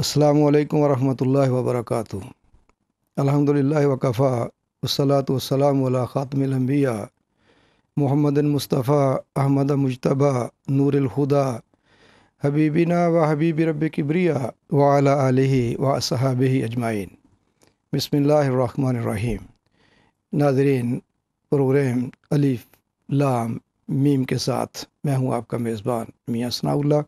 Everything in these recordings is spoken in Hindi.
अस्सलाम वालेकुम वरहमतुल्लाहि व बरकातुहू वकफ़ा वसलात वसलाम वाला ख़ातमिल अंबिया मोहम्मद मुस्तफ़ा अहमद मुजतबा नूरलहुदा हबीबिना व हबीब रब किब्रिया व अला व असहाब अजमाइन बसमीम नाजरीन प्रोग्राम अलीफ लाम मीम के साथ मैं हूँ आपका मेज़बान मियाँ सनाउल्ला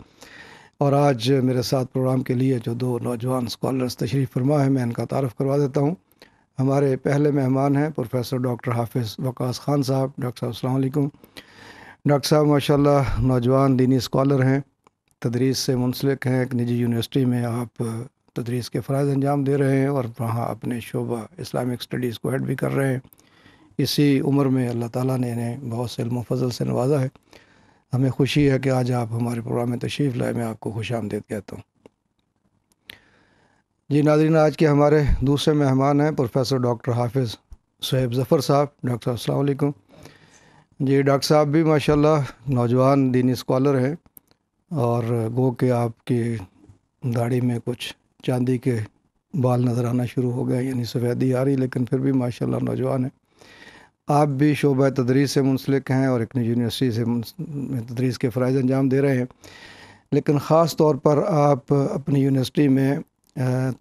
और आज मेरे साथ प्रोग्राम के लिए जो दो नौजवान स्कॉलर्स तशरीफ़ फरमा है मैं इनका तारफ़ करवा देता हूँ हमारे पहले मेहमान हैं प्रोफेसर डॉक्टर हाफिज़ वकास ख़ान साहब डॉक्टर साहब अलकुम डॉक्टर साहब माशा नौजवान दीनी स्कॉलर हैं तदरीस से मुंसलिक हैं एक निजी यूनिवर्सिटी में आप तदरीस के फ़रज़ अंजाम दे रहे हैं और वहाँ अपने शोबा इस्लामिक स्टडीज़ को हेड भी कर रहे हैं इसी उम्र में अल्लाह ताला ने इन्हें बहुत से फजल से नवाजा है हमें खुशी है कि आज आप हमारे प्रोग्राम में तशरीफ़ लाए मैं आपको खुश आमदेद कहता हूँ जी नाजरीन आज के हमारे दूसरे मेहमान हैं प्रोफेसर डॉक्टर हाफिज़ सहेब ज़फ़र साहब डॉक्टर असलकुम जी डॉक्टर साहब भी माशाल्लाह नौजवान दीनी स्कॉलर हैं और गो के आपकी दाढ़ी में कुछ चांदी के बाल नज़र आना शुरू हो गए यानी सफ़ेदी आ रही लेकिन फिर भी माशाल्लाह नौजवान हैं आप भी शोबा तदरीस से मुंसलिक हैं और एक यूनिवर्सिटी से तदरीस के फ़रज़ अंजाम दे रहे हैं लेकिन ख़ास तौर पर आप अपनी यूनिवर्सिटी में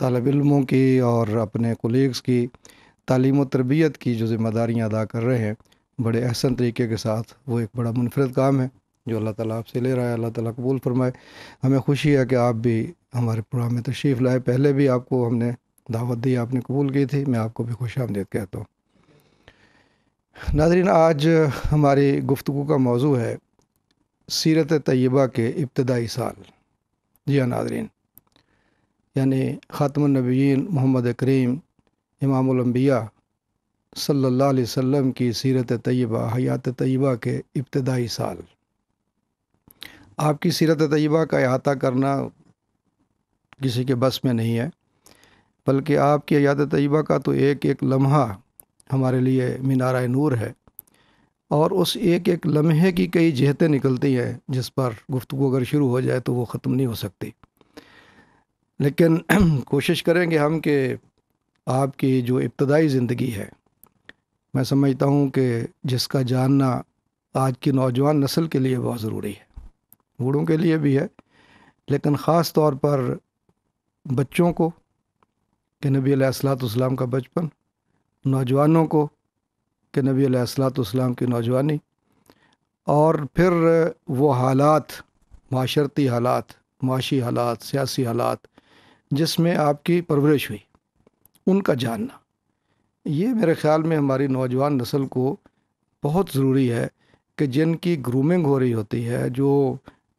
तलब इलमों की और अपने कोलीग्स की तालीम व तरबियत की जो ज़िम्मेदारियाँ अदा कर रहे हैं बड़े अहसन तरीके के साथ वो एक बड़ा मुनफरद काम है जो अल्लाह ताला आपसे ले रहा है अल्लाह ताला कबूल फरमाए हमें खुशी है कि आप भी हमारे प्रोग्राम में तशरीफ़ लाए पहले भी आपको हमने दावत दी आपने कबूल की थी मैं आपको भी खुश आमदेद कहता हूँ नादरीन आज हमारी गुफ्तु का मौजू है सीरत तय्यबा के इब्तदाई साल जी हाँ नादरीन यानी ख़ातमनबीन मोहम्मद करीम इमामबिया सल्ला अलैहि की सीरत तय्यबा हयात तय्यबा के इब्तदाई साल आपकी सीरत तय्यबा का अहाता करना किसी के बस में नहीं है बल्कि आपकी हयात तय्यबा का तो एक एक लम्हा हमारे लिए मीनारा नूर है और उस एक एक लम्हे की कई जहतें निकलती हैं जिस पर गुफ्तु अगर शुरू हो जाए तो वो ख़त्म नहीं हो सकती लेकिन कोशिश करेंगे हम कि आपकी जो इब्तदाई ज़िंदगी है मैं समझता हूँ कि जिसका जानना आज की नौजवान नस्ल के लिए बहुत ज़रूरी है बूढ़ों के लिए भी है लेकिन ख़ास तौर पर बच्चों को कि नबी सलाम का बचपन नौजवानों को कि नबी सलाम की नौजवानी और फिर वो हालात माशरती हालात माशी हालात सियासी हालात जिसमें आपकी परवरिश हुई उनका जानना ये मेरे ख़्याल में हमारी नौजवान नस्ल को बहुत ज़रूरी है कि जिनकी ग्रूमिंग हो रही होती है जो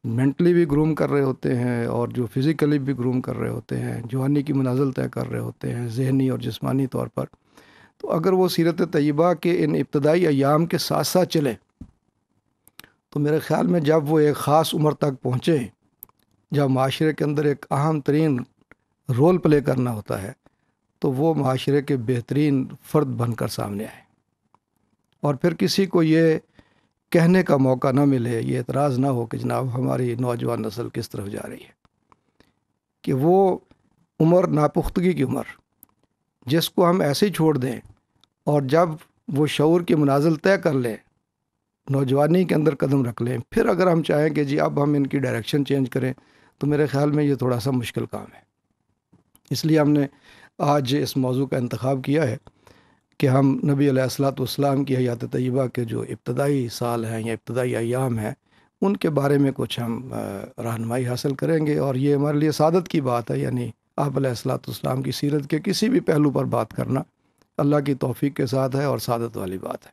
मेंटली भी ग्रूम कर रहे होते हैं और जो फिज़िकली भी ग्रूम कर रहे होते हैं जवानी की मनाजिल तय कर रहे होते हैं जहनी और जिसमानी तौर पर तो अगर वो सीरत तयबा के इन इब्तदाई अयाम के साथ साथ चले तो मेरे ख़्याल में जब वो एक ख़ास उम्र तक पहुँचे जब माशरे के अंदर एक अहम तरीन रोल प्ले करना होता है तो वो माशरे के बेहतरीन फ़र्द बनकर सामने आए और फिर किसी को ये कहने का मौका ना मिले ये एतराज़ ना हो कि जनाब हमारी नौजवान नस्ल किस तरफ जा रही है कि वो उम्र नापुख्तगी की उम्र जिसको हम ऐसे ही छोड़ दें और जब वो शौर की मुनाजिल तय कर लें नौजवानी के अंदर कदम रख लें फिर अगर हम चाहें कि जी अब हम इनकी डायरेक्शन चेंज करें तो मेरे ख़्याल में ये थोड़ा सा मुश्किल काम है इसलिए हमने आज इस मौजू का इंतखब किया है कि हम नबी सलाम की हयात तयबा के जो इब्तदाई साल हैं या इब्तदाई अयाम हैं उनके बारे में कुछ हम रहनमाई हासिल करेंगे और ये हमारे लिए सादत की बात है यानी आप सलाम की सीरत के किसी भी पहलू पर बात करना अल्लाह की तोफ़ी के साथ है और सादत वाली बात है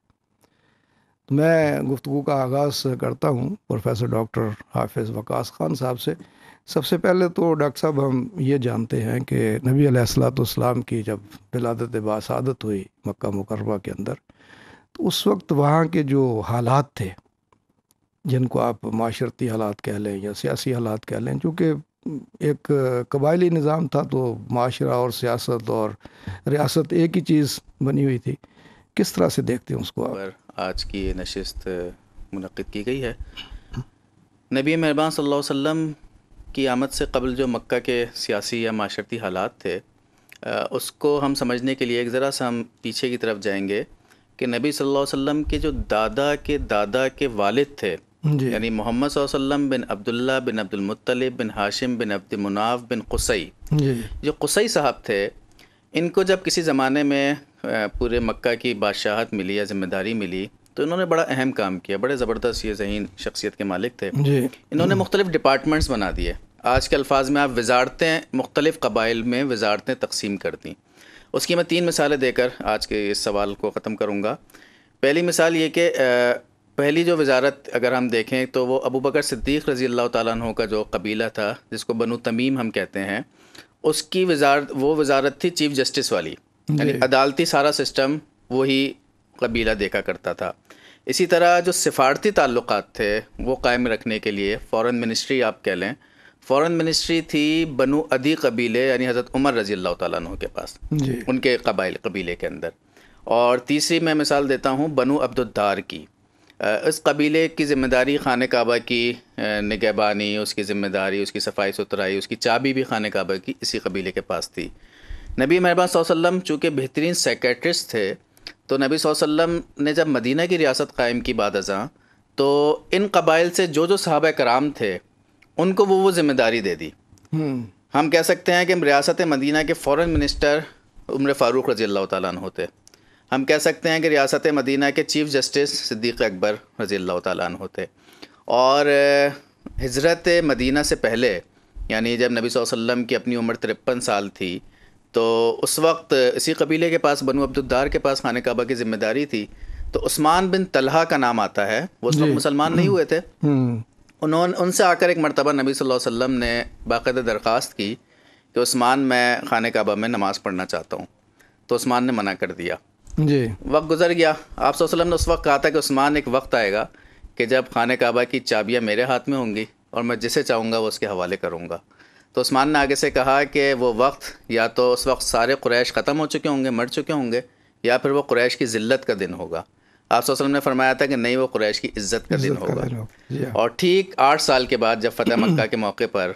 तो मैं गुफ्तु का आगाज़ करता हूँ प्रोफेसर डॉक्टर हाफिज़ वकास ख़ान साहब से सबसे पहले तो डॉक्टर साहब हम ये जानते हैं कि नबी अलैहिस्सलाम की जब विलादत बसादत हुई मक्का मुकरमा के अंदर तो उस वक्त वहाँ के जो हालात थे जिनको आप माशरती हालात कह लें या सियासी हालात कह लें चूँकि एक कबायली निज़ाम था तो माशरा और सियासत और रियासत एक ही चीज़ बनी हुई थी किस तरह से देखते हैं उसको आप आज की ये नशस्त मनद की गई है नबी मेहरबान सल्लल्लाहु अलैहि वसल्लम की आमद से कबल जो मक्का के सियासी या माशरती हालात थे उसको हम समझने के लिए एक ज़रा सा हम पीछे की तरफ जाएंगे कि नबी सल्लल्लाहु अलैहि वसल्लम के जो दादा के दादा के वालिद थे यानी मोहम्मद वसल्लम बिन अब्दुल्ला बिन अब्दुलमतलब बिन हाशिम बिन मुनाफ बिन कुसई जो कुसई साहब थे इनको जब किसी ज़माने में पूरे मक्का की बादशाहत मिली या ज़िम्मेदारी मिली तो इन्होंने बड़ा अहम काम किया बड़े ज़बरदस्त ये जहीन शख्सियत के मालिक थे इन्होंने हम्म। मुख्तलिफ़ डिपार्टमेंट्स बना दिए आज के अल्फाज में आप वजारतें मुख्तलिफ़ कबाइल में वजारतें तकसीम कर दी उसकी मैं तीन मिसालें देकर आज के इस सवाल को ख़त्म करूँगा पहली मिसाल ये कि पहली जो वजारत अगर हम देखें तो वो अबू बकर सिद्दीक़ रज़ी अल्लाह तन का जो कबीला था जिसको बनु तमीम हम कहते हैं उसकी वजारत वो वजारत थी चीफ जस्टिस वाली यानी अदालती सारा सिस्टम वही कबीला देखा करता था इसी तरह जो सिफारती ताल्लुक़ थे वो कायम रखने के लिए फ़ॉरेन मिनिस्ट्री आप कह लें फ़ॉरेन मिनिस्ट्री थी बनु अदी कबीले यानी हज़रत उमर रज़ी अल्लाह तु के पास उनके कबाइल कबीले के अंदर और तीसरी मैं मिसाल देता हूँ बनु अब्दुद्दार की इस कबीले की ज़िम्मेदारी खान काबा की निगहबानी उसकी ज़िम्मेदारी उसकी सफाई सुथराई उसकी चाबी भी खान काबा की इसी कबीले के पास थी नबी मेहरबान सल्लम चूँकि बेहतरीन सेक्रेटरिस्ट थे तो नबी सल्लम ने जब मदीना की रियासत कायम की बाद अजा तो इन कबाइल से जो जो साहब कराम थे उनको वो वो ज़िम्मेदारी दे दी हम्म। हम कह सकते हैं कि रियासत मदीना के फ़ौर मिनिस्टर उम्र फ़ारूक रजील्ला अल्लाह होते हम कह सकते हैं कि रियासत मदीना के चीफ़ जस्टिस सिद्दीक़ अकबर रज़ी अल्लाह होते और हजरत मदीना से पहले यानी जब नबी वसल्लम की अपनी उम्र तिरपन साल थी तो उस वक्त इसी कबीले के पास बनु अब्दुलदार के पास खान काबा की ज़िम्मेदारी थी तो उस्मान बिन तलहा का नाम आता है वो उस वक्त मुसलमान नहीं हुए थे हम्म। हम्म। उन्होंने उनसे आकर एक मरतबा नबी सल्लल्लाहु अलैहि वसल्लम ने बायदा दरख्वास्त की कि उस्मान मैं खान काबा में नमाज़ पढ़ना चाहता हूँ तो उस्मान ने मना कर दिया जी वक्त गुजर गया आप ने उस वक्त कहा था कि उस्मान एक वक्त आएगा कि जब खान काबा की चाबियाँ मेरे हाथ में होंगी और मैं जिसे चाहूँगा वो उसके हवाले करूँगा तो उस्मान ने आगे से कहा कि वो वक्त या तो उस वक्त सारे क्रैश ख़त्म हो चुके होंगे मर चुके होंगे या फिर वो क्रैश की ज़िल्लत का दिन होगा आप ने फरमाया था कि नहीं वो क्रैश की इज़्ज़त का दिन होगा हाँ। और ठीक आठ साल के बाद जब फतेह मक्का के मौके पर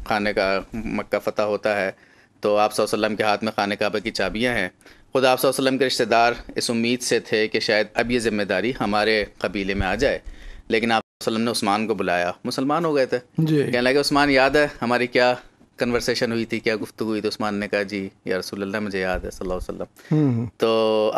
खाने का मक्का फतेह होता है तो आप वसल्लम के हाथ में खाने काबा की चाबियाँ हैं खुदा आप वसल्लम के रिश्तेदार इस उम्मीद से थे कि शायद अब ये ज़िम्मेदारी हमारे कबीले में आ जाए लेकिन आप वसल्लम ने उस्मान को बुलाया मुसलमान हो गए थे कहने लगे उस्मान याद है हमारी क्या कन्वर्सेशन हुई थी क्या गुफ्तु हुई थी उस्मान ने कहा जी या रसूलुल्लाह मुझे याद है सल्लल्लाहु अलैहि वसल्लम हम्म। तो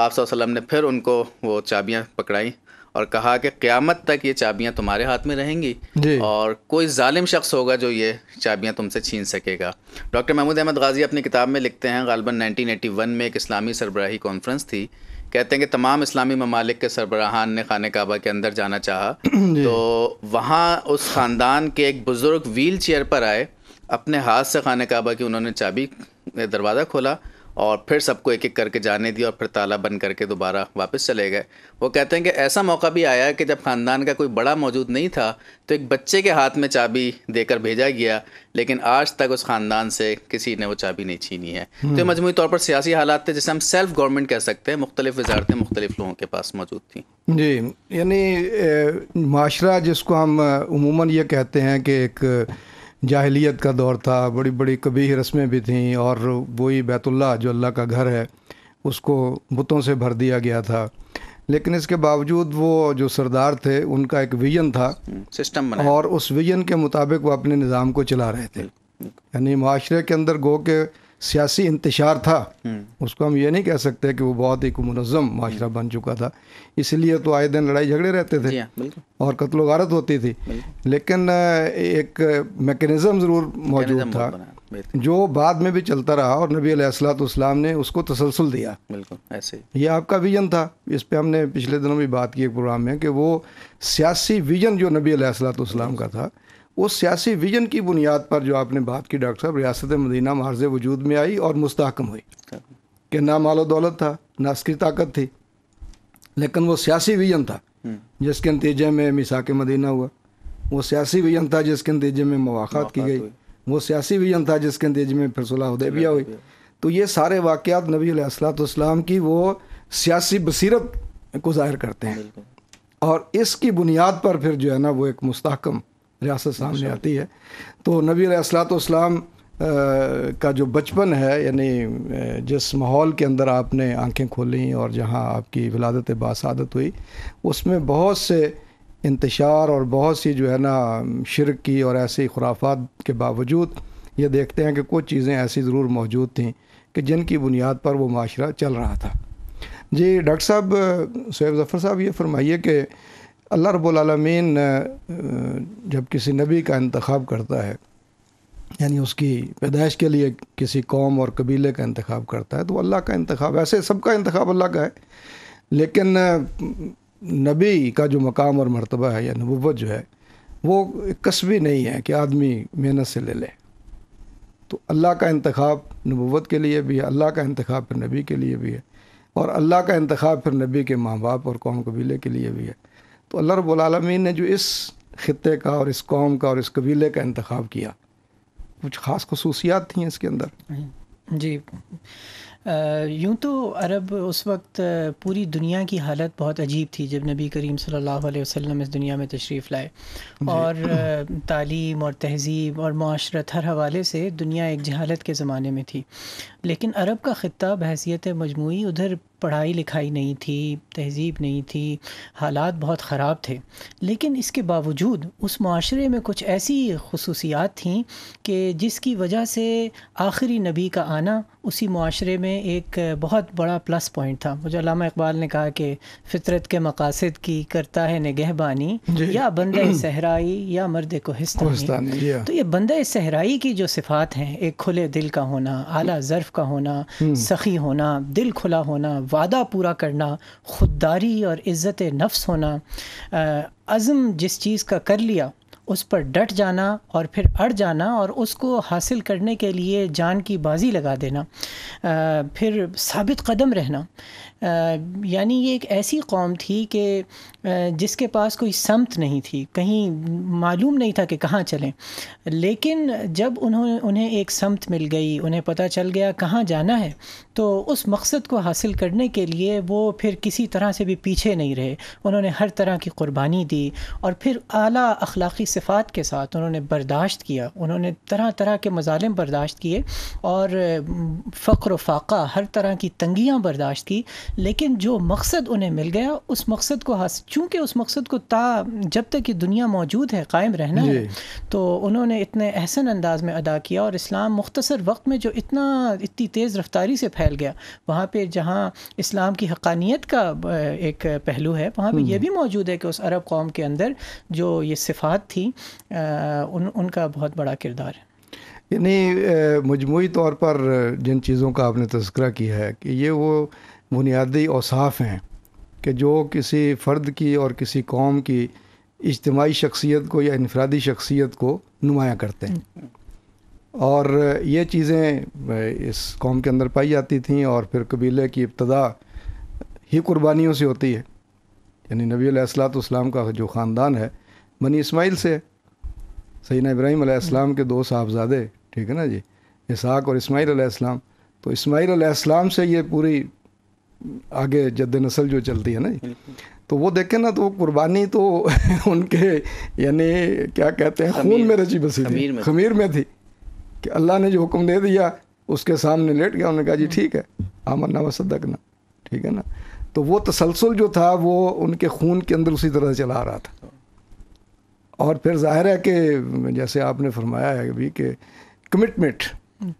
आप वसल्लम ने फिर उनको वो चाबियाँ पकड़ाई और कहा कि क़्यामत तक ये चाबियाँ तुम्हारे हाथ में रहेंगी और कोई ालिम शख्स होगा जो ये चाबियाँ तुमसे छीन सकेगा डॉक्टर महमूद अहमद गाजी अपनी किताब में लिखते हैं गालबन 1981 में एक इस्लामी सरबराही कॉन्फ्रेंस थी कहते हैं कि तमाम इस्लामी ममालिक के सरबराहान ने खान काबा के अंदर जाना चाहा तो वहाँ उस ख़ानदान के एक बुज़ुर्ग व्हील चेयर पर आए अपने हाथ से खान काबा की उन्होंने चाबी दरवाज़ा खोला और फिर सबको एक एक करके जाने दिया और फिर ताला बंद करके दोबारा वापस चले गए वो कहते हैं कि ऐसा मौका भी आया कि जब ख़ानदान का कोई बड़ा मौजूद नहीं था तो एक बच्चे के हाथ में चाबी देकर भेजा गया लेकिन आज तक उस ख़ानदान से किसी ने वो चाबी नहीं छीनी है तो हम्म। मजमू तौर पर सियासी हालात थे जिसे हम सेल्फ गवर्नमेंट कह सकते हैं मुख्तलिफ वजारतें मुख्तलिफ लोगों के पास मौजूद थी जी यानी माशरा जिसको हम उमूमा ये कहते हैं कि एक जाहलीत का दौर था बड़ी बड़ी कबी रस्में भी थीं और वही बैतुल्ला जो अल्लाह का घर है उसको बुतों से भर दिया गया था लेकिन इसके बावजूद वो जो सरदार थे उनका एक विजन था सिस्टम हम्म, बना और उस विजन के मुताबिक वो अपने निज़ाम को चला रहे थे यानी माशरे के अंदर गो के सियासी इंतशार था हम्म। उसको हम ये नहीं कह सकते कि वो बहुत ही मनज़म माशरा हम्म। बन चुका था इसलिए तो आए दिन लड़ाई झगड़े रहते थे हाँ, और कत्लो गारत होती थी लेकिन एक मेकनिज़म ज़रूर मौजूद था जो बाद में भी चलता रहा और नबी असलाम ने उसको तसलसल दिया बिल्कुल ऐसे ये आपका विजन था इस पर हमने पिछले दिनों भी बात की एक प्रोग्राम में कि वो सियासी विजन जो नबी असलाम का था वो सियासी विजन की बुनियाद पर जो आपने बात की डॉक्टर साहब रियासत मदीना मार्ज वजूद में आई और मुस्तकम हुई कि ना मालो दौलत था ना उसकी ताकत थी लेकिन वो सियासी विजन था हम्म। जिसके नतीजे में मिसा के मदीना हुआ वो सियासी विजन था जिसके नतीजे में मवाक़ात की गई वो सियासी विजन था जिसके नतीजे में फिर सलाहदेबिया हुई तो ये सारे वाक़ात नबी सलाम की वो सियासी बसीरत को ज़ाहिर करते हैं और इसकी बुनियाद पर फिर जो है ना वो एक मुस्तकम रियासत सामने आती है तो नबी असलातम का जो बचपन है यानी जिस माहौल के अंदर आपने आंखें खोलें और जहां आपकी विलादत बासादत हुई उसमें बहुत से इंतशार और बहुत सी जो है ना शिरक की और ऐसी खुराफात के बावजूद ये देखते हैं कि कुछ चीज़ें ऐसी ज़रूर मौजूद थीं कि जिनकी बुनियाद पर वो माशरा चल रहा था जी डॉक्टर साहब सैब जफ़र साहब ये फरमाइए कि अल्लाह रबालमीन जब किसी नबी का इंतखब करता है यानी उसकी पैदाइश के लिए किसी कौम और कबीले का इंतखब करता है तो अल्लाह का इंतखब ऐसे सबका इंतखब अल्लाह का है लेकिन नबी का जो मकाम और मरतबा है या नबूत जो है वो कस्बी नहीं है कि आदमी मेहनत से ले ले तो अल्लाह का इंतखब नबूत के लिए भी है अल्लाह का इंतखब फिर नबी के लिए भी है और अल्लाह का इंतखब फिर नबी के माँ बाप और कौम कबीले के लिए भी है तो अल्लाह रबालमीन ने जो इस ख़त्े का और इस कौम का और इस कबीले का इंतखब किया कुछ ख़ास खसूसियात थी इसके अंदर जी यूँ तो अरब उस वक्त पूरी दुनिया की हालत बहुत अजीब थी जब नबी करीम सल्लल्लाहु अलैहि वसल्लम इस दुनिया में तशरीफ़ लाए और तालीम और तहज़ीब और माशरत हर हवाले से दुनिया एक जहालत के ज़माने में थी लेकिन अरब का ख़त्ता बहसीत मजमू उधर पढ़ाई लिखाई नहीं थी तहजीब नहीं थी हालात बहुत ख़राब थे लेकिन इसके बावजूद उस माशरे में कुछ ऐसी खसूसियात थी कि जिसकी वजह से आखिरी नबी का आना उसी माशरे में एक बहुत बड़ा प्लस पॉइंट था मुझे अलामा इकबाल ने कहा कि फ़ितरत के मकासद की करता है निगहबानी या बंद सहराई या मर्द को तो ये बंद सहराई की जो सिफ़ात हैं एक खुले दिल का होना आला ज़र्फ़ का होना हम्म। सखी होना दिल खुला होना वादा पूरा करना खुददारी और इज़्ज़त नफ्स होना अज़म जिस चीज़ का कर लिया उस पर डट जाना और फिर अड़ जाना और उसको हासिल करने के लिए जान की बाजी लगा देना फिर साबित कदम रहना यानी ये एक ऐसी कौम थी कि जिसके पास कोई समत नहीं थी कहीं मालूम नहीं था कि कहाँ चलें लेकिन जब उन्होंने उन्हें एक समत मिल गई उन्हें पता चल गया कहाँ जाना है तो उस मकसद को हासिल करने के लिए वो फिर किसी तरह से भी पीछे नहीं रहे उन्होंने हर तरह की कुर्बानी दी और फिर आला अखलाक़ी सिफ़ात के साथ उन्होंने बर्दाश्त किया उन्होंने तरह तरह के मजालम बर्दाश्त किए और फ़्र फाका हर तरह की तंगियाँ बर्दाश्त की लेकिन जो मकसद उन्हें मिल गया उस मकसद को हासिल चूँकि उस मकसद को ता जब तक ये दुनिया मौजूद है कायम रहना है तो उन्होंने इतने अहसन अंदाज में अदा किया और इस्लाम मुख्तसर वक्त में जो इतना इतनी तेज़ रफ्तारी से फैल गया वहाँ पर जहाँ इस्लाम की हकानियत का एक पहलू है वहाँ पर हम्म। यह भी मौजूद है कि उस अरब कौम के अंदर जो ये सिफात थी उन उनका बहुत बड़ा किरदार है यानी मजमू तौर पर जिन चीज़ों का आपने तस्करा किया है कि ये वो बुनियादी औसाफ हैं कि जो किसी फ़र्द की और किसी कौम की इज्तमाही शख्सियत को या इनफरादी शख्सियत को नुमाया करते हैं और ये चीज़ें इस कौम के अंदर पाई जाती थी और फिर कबीले की इब्तदा ही कुर्बानियों से होती है यानी नबी असलातम का जो ख़ानदान है बनी इसमाइल से है इब्राहिम आसमाम के दो साहबजादे ठीक है ना जी इसाक और इसमाइल आसमाम तो इसमाइल आसमाम से ये पूरी आगे जद नस्ल जो चलती है ना तो वो देखे ना तो वो कुर्बानी तो उनके यानी क्या कहते हैं खून में रची बसी थी खमीर में थी कि अल्लाह ने जो हुक्म दे दिया उसके सामने लेट गया उन्होंने कहा जी ठीक है आमन्ना वसदक ना ठीक है ना तो वो तसलसल जो था वो उनके खून के अंदर उसी तरह चला रहा था और फिर जाहिर है कि जैसे आपने फरमाया है अभी कि कमिटमेंट हम्म।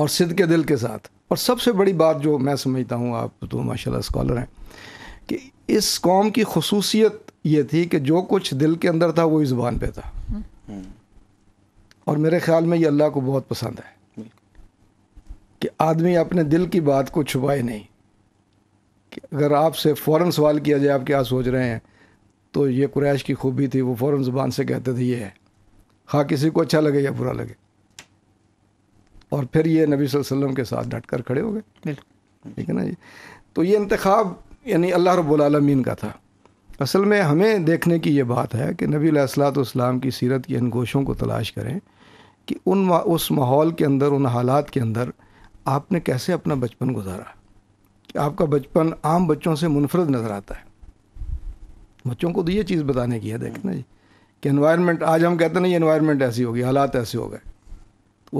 और सिद के दिल के साथ और सबसे बड़ी बात जो मैं समझता हूँ आप तो माशाल्लाह स्कॉलर हैं कि इस कौम की खसूसियत ये थी कि जो कुछ दिल के अंदर था वही ज़ुबान पे था हम्म। और मेरे ख्याल में ये अल्लाह को बहुत पसंद है कि आदमी अपने दिल की बात को छुपाए नहीं कि अगर आपसे फ़ौर सवाल किया जाए आप क्या सोच रहे हैं तो ये कुरैश की खूबी थी वो फ़ौर ज़ुबान से कहते थे ये है हाँ किसी को अच्छा लगे या बुरा लगे और फिर ये नबी वसल्लम के साथ डट कर खड़े हो गए ठीक है ना जी तो ये इंतखब यानी अल्लाह रबालमीन का था असल में हमें देखने की ये बात है कि नबी सलाम की सीरत की इन गोशों को तलाश करें कि उन उस माहौल के अंदर उन हालात के अंदर आपने कैसे अपना बचपन गुजारा कि आपका बचपन आम बच्चों से मुनफरद नज़र आता है बच्चों को तो ये चीज़ बताने की है देखना जी कि इन्वायरमेंट आज हम कहते नहीं इन्वायरमेंट ऐसी होगी हालात ऐसे हो गए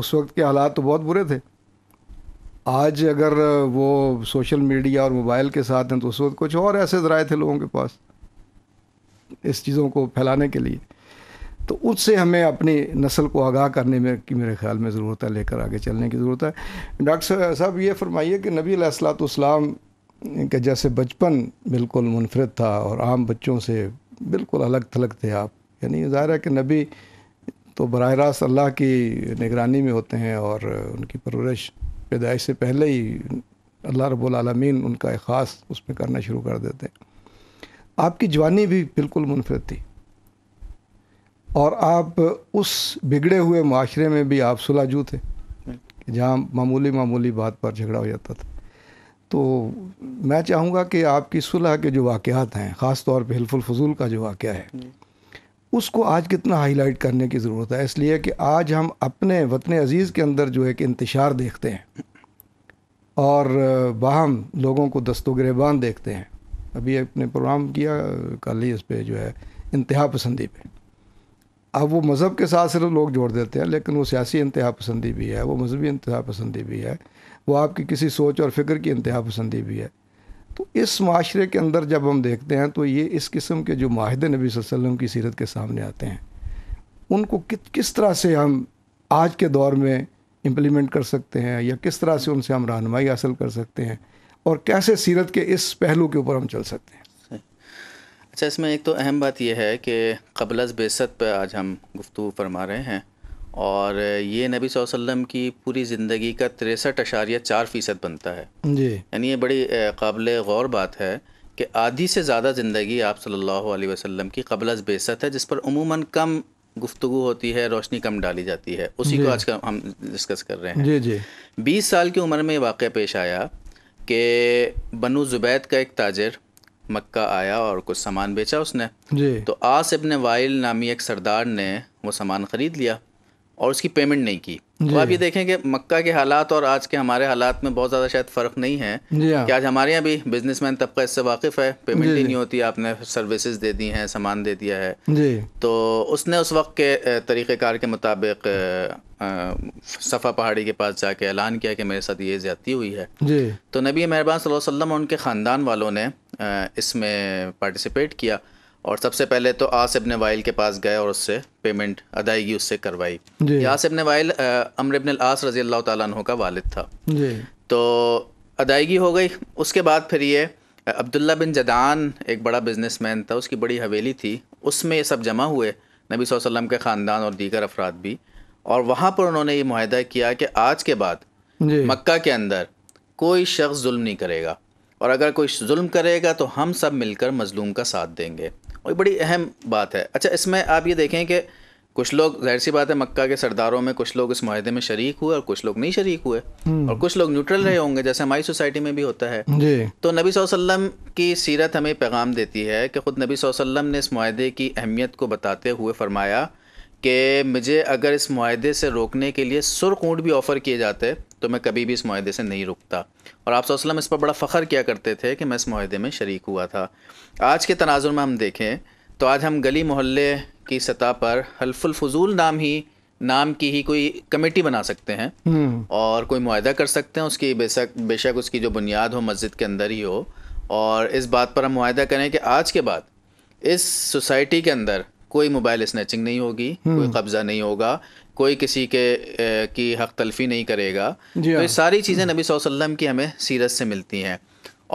उस वक्त के हालात तो बहुत बुरे थे आज अगर वो सोशल मीडिया और मोबाइल के साथ हैं तो उस वक्त कुछ और ऐसे ज़राए थे लोगों के पास इस चीज़ों को फैलाने के लिए तो उससे हमें अपनी नस्ल को आगाह करने में की मेरे ख्याल में ज़रूरत है लेकर आगे चलने की ज़रूरत है डॉक्टर साहब ये फरमाइए कि नबी असलातम का जैसे बचपन बिल्कुल मुनफरद था और आम बच्चों से बिल्कुल अलग थलग थे आप यानी ज़ाहिर है कि नबी तो बर रास्त अल्लाह की निगरानी में होते हैं और उनकी परवरिश पैदाइश से पहले ही अल्लाह रबालमीन उनका एक ख़ास उसमें करना शुरू कर देते हैं आपकी जवानी भी बिल्कुल मुनफरद थी और आप उस बिगड़े हुए माशरे में भी आप सुलाजू थे जहाँ मामूली मामूली बात पर झगड़ा हो जाता था तो मैं चाहूँगा कि आपकी सुलह के जो वाक़ हैं ख़ास तौर पर हिलफुल फजूल का जो वाक़ है उसको आज कितना हाईलाइट करने की ज़रूरत है इसलिए कि आज हम अपने वतन अज़ीज़ के अंदर जो है कि इंतशार देखते हैं और बाहम लोगों को दस्तो देखते हैं अभी अपने प्रोग्राम किया कल ही इस पर जो है इंतहा पसंदी पे अब वो मज़हब के साथ सिर्फ लोग जोड़ देते हैं लेकिन वो सियासी इंतहा पसंदी भी है वो मजहबी इंतहा पसंदी भी है वो आपकी किसी सोच और फिक्र की इंतहा पसंदी भी है तो इस माशरे के अंदर जब हम देखते हैं तो ये इस किस्म के जो माहदे नबी वसल्लम की सीरत के सामने आते हैं उनको कि, किस तरह से हम आज के दौर में इम्प्लीमेंट कर सकते हैं या किस तरह से उनसे हम रहनमाई हासिल कर सकते हैं और कैसे सीरत के इस पहलू के ऊपर हम चल सकते हैं अच्छा इसमें एक तो अहम बात यह है कि कबलज बेसत पर आज हम गुफ्तु फरमा रहे हैं और ये नबी वसल्लम की पूरी ज़िंदगी का तिरसठ अशारिया चार फ़ीसद बनता है जी यानी ये बड़ी काबिल गौर बात है कि आधी से ज़्यादा ज़िंदगी आप सल्लल्लाहु अलैहि वसल्लम की कबल बेसत है जिस पर उमूमन कम गुफ्तु होती है रोशनी कम डाली जाती है उसी को आज का हम डिस्कस कर रहे हैं जी जी बीस साल की उम्र में वाक़ पेश आया कि बनु ज़ुबैद का एक ताजर मक्का आया और कुछ सामान बेचा उसने जी तो आस इबन वाइल नामी एक सरदार ने वो सामान ख़रीद लिया और उसकी पेमेंट नहीं की तो आप ये देखें कि मक्का के हालात और आज के हमारे हालात में बहुत ज़्यादा शायद फ़र्क नहीं है हाँ। कि आज हमारे यहाँ भी बिजनेसमैन तबका इससे वाकिफ़ है पेमेंट ही नहीं होती आपने सर्विसेज दे दी हैं सामान दे दिया है तो उसने उस वक्त के तरीक़ेकार के मुताबिक सफ़ा पहाड़ी के पास जाके ऐलान किया कि मेरे साथ ये ज़्यादती हुई है तो नबी मेहरबान सल्लल्लाहु अलैहि वसल्लम और उनके ख़ानदान वालों ने इसमें पार्टिसिपेट किया और सबसे पहले तो आस इबन वाइल के पास गए और उससे पेमेंट अदायगी उससे करवाई आसिब इबन वाइल अमर इबन आस रजी अल्लाह तु का वालद था तो अदायगी हो गई उसके बाद फिर ये अब्दुल्ला बिन जदान एक बड़ा बिजनेसमैन था उसकी बड़ी हवेली थी उसमें ये सब जमा हुए नबी वसल्लम के ख़ानदान और दीगर अफराद भी और वहाँ पर उन्होंने ये माहदा किया कि आज के बाद मक्का के अंदर कोई शख्स जुल्म नहीं करेगा और अगर कोई जुल्म करेगा तो हम सब मिलकर मज़लूम का साथ देंगे और बड़ी अहम बात है अच्छा इसमें आप ये देखें कि कुछ लोग जाहिर सी बात है मक्का के सरदारों में कुछ लोग इस माहे में शरीक हुए और कुछ लोग नहीं शरीक हुए हम्म। और कुछ लोग न्यूट्रल रहे होंगे जैसे हमारी सोसाइटी में भी होता है जी। तो नबी वसल्लम की सीरत हमें पैगाम देती है कि ख़ुद नबी वसल्लम ने इस माहे की अहमियत को बताते हुए फरमाया कि मुझे अगर इस माहे से रोकने के लिए सुरख ऊँट भी ऑफ़र किए जाते तो मैं कभी भी इस माहे से नहीं रुकता और आप वसलम इस पर बड़ा फ़ख्र किया करते थे कि मैं इस माहे में शरीक हुआ था आज के तनाजुर में हम देखें तो आज हम गली मोहल्ले की सतह पर हल्फुलफजूल नाम ही नाम की ही कोई कमेटी बना सकते हैं हम्म। और कोई माहा कर सकते हैं उसकी बेशक बेशक उसकी जो बुनियाद हो मस्जिद के अंदर ही हो और इस बात पर हम माहा करें कि आज के बाद इस सोसाइटी के अंदर कोई मोबाइल स्नैचिंग नहीं होगी हम्म। कोई कब्ज़ा नहीं होगा कोई किसी के ए, की हक तलफी नहीं करेगा तो ये हाँ। सारी चीज़ें नबी वसल्लम की हमें सीरत से मिलती हैं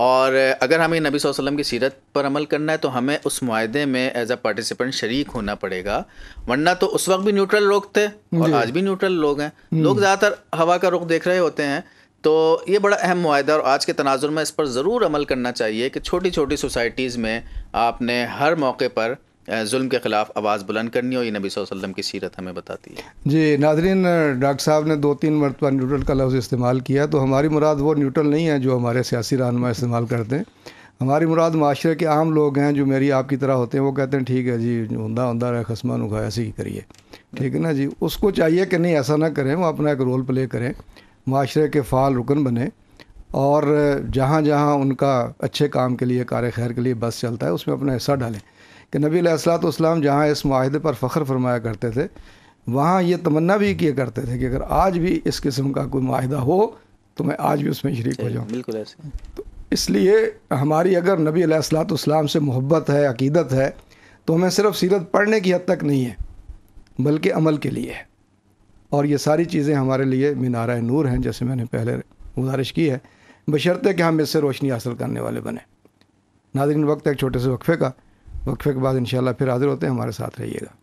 और अगर हमें नबी वसल्लम की सीरत पर अमल करना है तो हमें उस माहे में एज अ पार्टिसिपेंट शरीक होना पड़ेगा वरना तो उस वक्त भी न्यूट्रल लोग थे और आज भी न्यूट्रल लोग हैं हम्म। लोग ज़्यादातर हवा का रुख देख रहे होते हैं तो ये बड़ा अहम माहा और आज के तनाजुर में इस पर ज़रूर अमल करना चाहिए कि छोटी छोटी सोसाइटीज़ में आपने हर मौके पर जुल्म के ख़िलाफ़ आवाज़ बुलंद करनी हो ये नबी वसल्लम की सीरत हमें बताती है जी नाजरीन डॉक्टर साहब ने दो तीन मरतबा न्यूट्रल का लफ्ज़ इस्तेमाल किया तो हमारी मुराद वो न्यूट्रल नहीं है जो हमारे सियासी रहनमा इस्तेमाल करते हैं हमारी मुराद माशरे के आम लोग हैं जो मेरी आपकी तरह होते हैं वो कहते हैं ठीक है जी उंदा उंदा रहे खसमान उगा ऐसे ही करिए ठीक है ना जी उसको चाहिए कि नहीं ऐसा ना करें वो अपना एक रोल प्ले करें माशरे के फ़ाल रुकन बने और जहाँ जहाँ उनका अच्छे काम के लिए कार खैर के लिए बस चलता है उसमें अपना हिस्सा डालें कि नबी असलातम जहाँ इस माहदे पर फ़ख्र फरमाया करते थे वहाँ ये तमन्ना भी किए करते थे कि अगर आज भी इस किस्म का कोई माहिदा हो तो मैं आज भी उसमें शरीक हो जाऊँ बिल्कुल ऐसे तो इसलिए हमारी अगर नबी असलातम से मोहब्बत है अकीदत है तो हमें सिर्फ सीरत पढ़ने की हद तक नहीं है बल्कि अमल के लिए है और ये सारी चीज़ें हमारे लिए मीनारा नूर हैं जैसे मैंने पहले गुजारिश की है बशर्ते कि हम इससे रोशनी हासिल करने वाले बने नादिन वक्त एक छोटे से वक्फे का वक्फे के बाद इनशाला फिर हाज़िर होते हैं हमारे साथ रहिएगा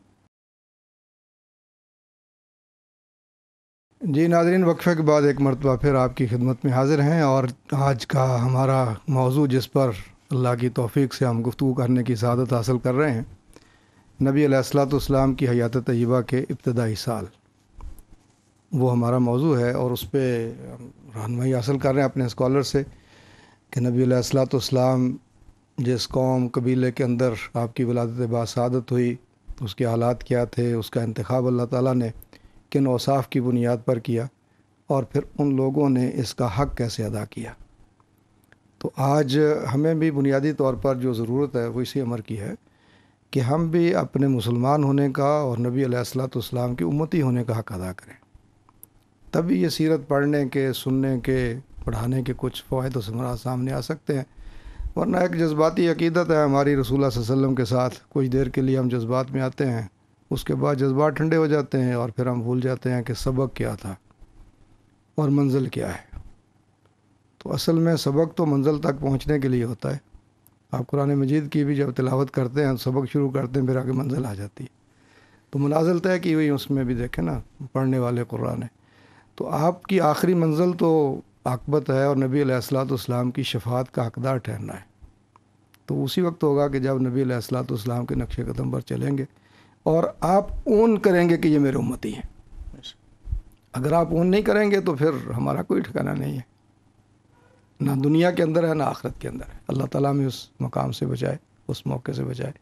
जी नाजरीन वक्फे के बाद एक मरतबा फिर आपकी खिदमत में हाज़िर हैं और आज का हमारा मौजू जिस पर अल्लाह की तोफ़ी से हम गुफ्तु करने की सदत हासिल कर रहे हैं नबी सलाम की हयात तयबा के इब्तदाई साल वो हमारा मौजू है और उस पर रहनमई हासिल कर रहे हैं अपने इस्कॉलर से कि नबी सलाम जिस कौम कबीले के अंदर आपकी वलादत बासादत हुई उसके हालात क्या थे उसका इंतखब अल्लाह ताला ने किन औसाफ की बुनियाद पर किया और फिर उन लोगों ने इसका हक़ कैसे अदा किया तो आज हमें भी बुनियादी तौर पर जो ज़रूरत है वो इसी अमर की है कि हम भी अपने मुसलमान होने का और नबी अलैहिस्सलाम की उम्मती होने का हक़ अदा करें तभी ये सीरत पढ़ने के सुनने के पढ़ाने के कुछ फ़ायद समरा सामने आ सकते हैं वरना एक जज्बाती अकीदत है हमारी रसूल वसम के साथ कुछ देर के लिए हम जज्बात में आते हैं उसके बाद जज्बात ठंडे हो जाते हैं और फिर हम भूल जाते हैं कि सबक क्या था और मंजिल क्या है तो असल में सबक तो मंजिल तक पहुंचने के लिए होता है आप कुरान मजीद की भी जब तिलावत करते हैं सबक शुरू करते हैं फिर आगे मंजिल आ जाती है तो मुलाजल तय की हुई उसमें भी देखें ना पढ़ने वाले कुरान है तो आपकी आखिरी मंजिल तो आकबत है और नबी सलाम की शफात का हकदार ठहरना है तो उसी वक्त होगा कि जब नबी सलाम के नक्श कदम पर चलेंगे और आप ऊन करेंगे कि ये मेरे उम्मती हैं अगर आप ऊन नहीं करेंगे तो फिर हमारा कोई ठिकाना नहीं है ना दुनिया के अंदर है ना आखरत के अंदर है अल्लाह ताला में उस मकाम से बचाए उस मौके से बचाए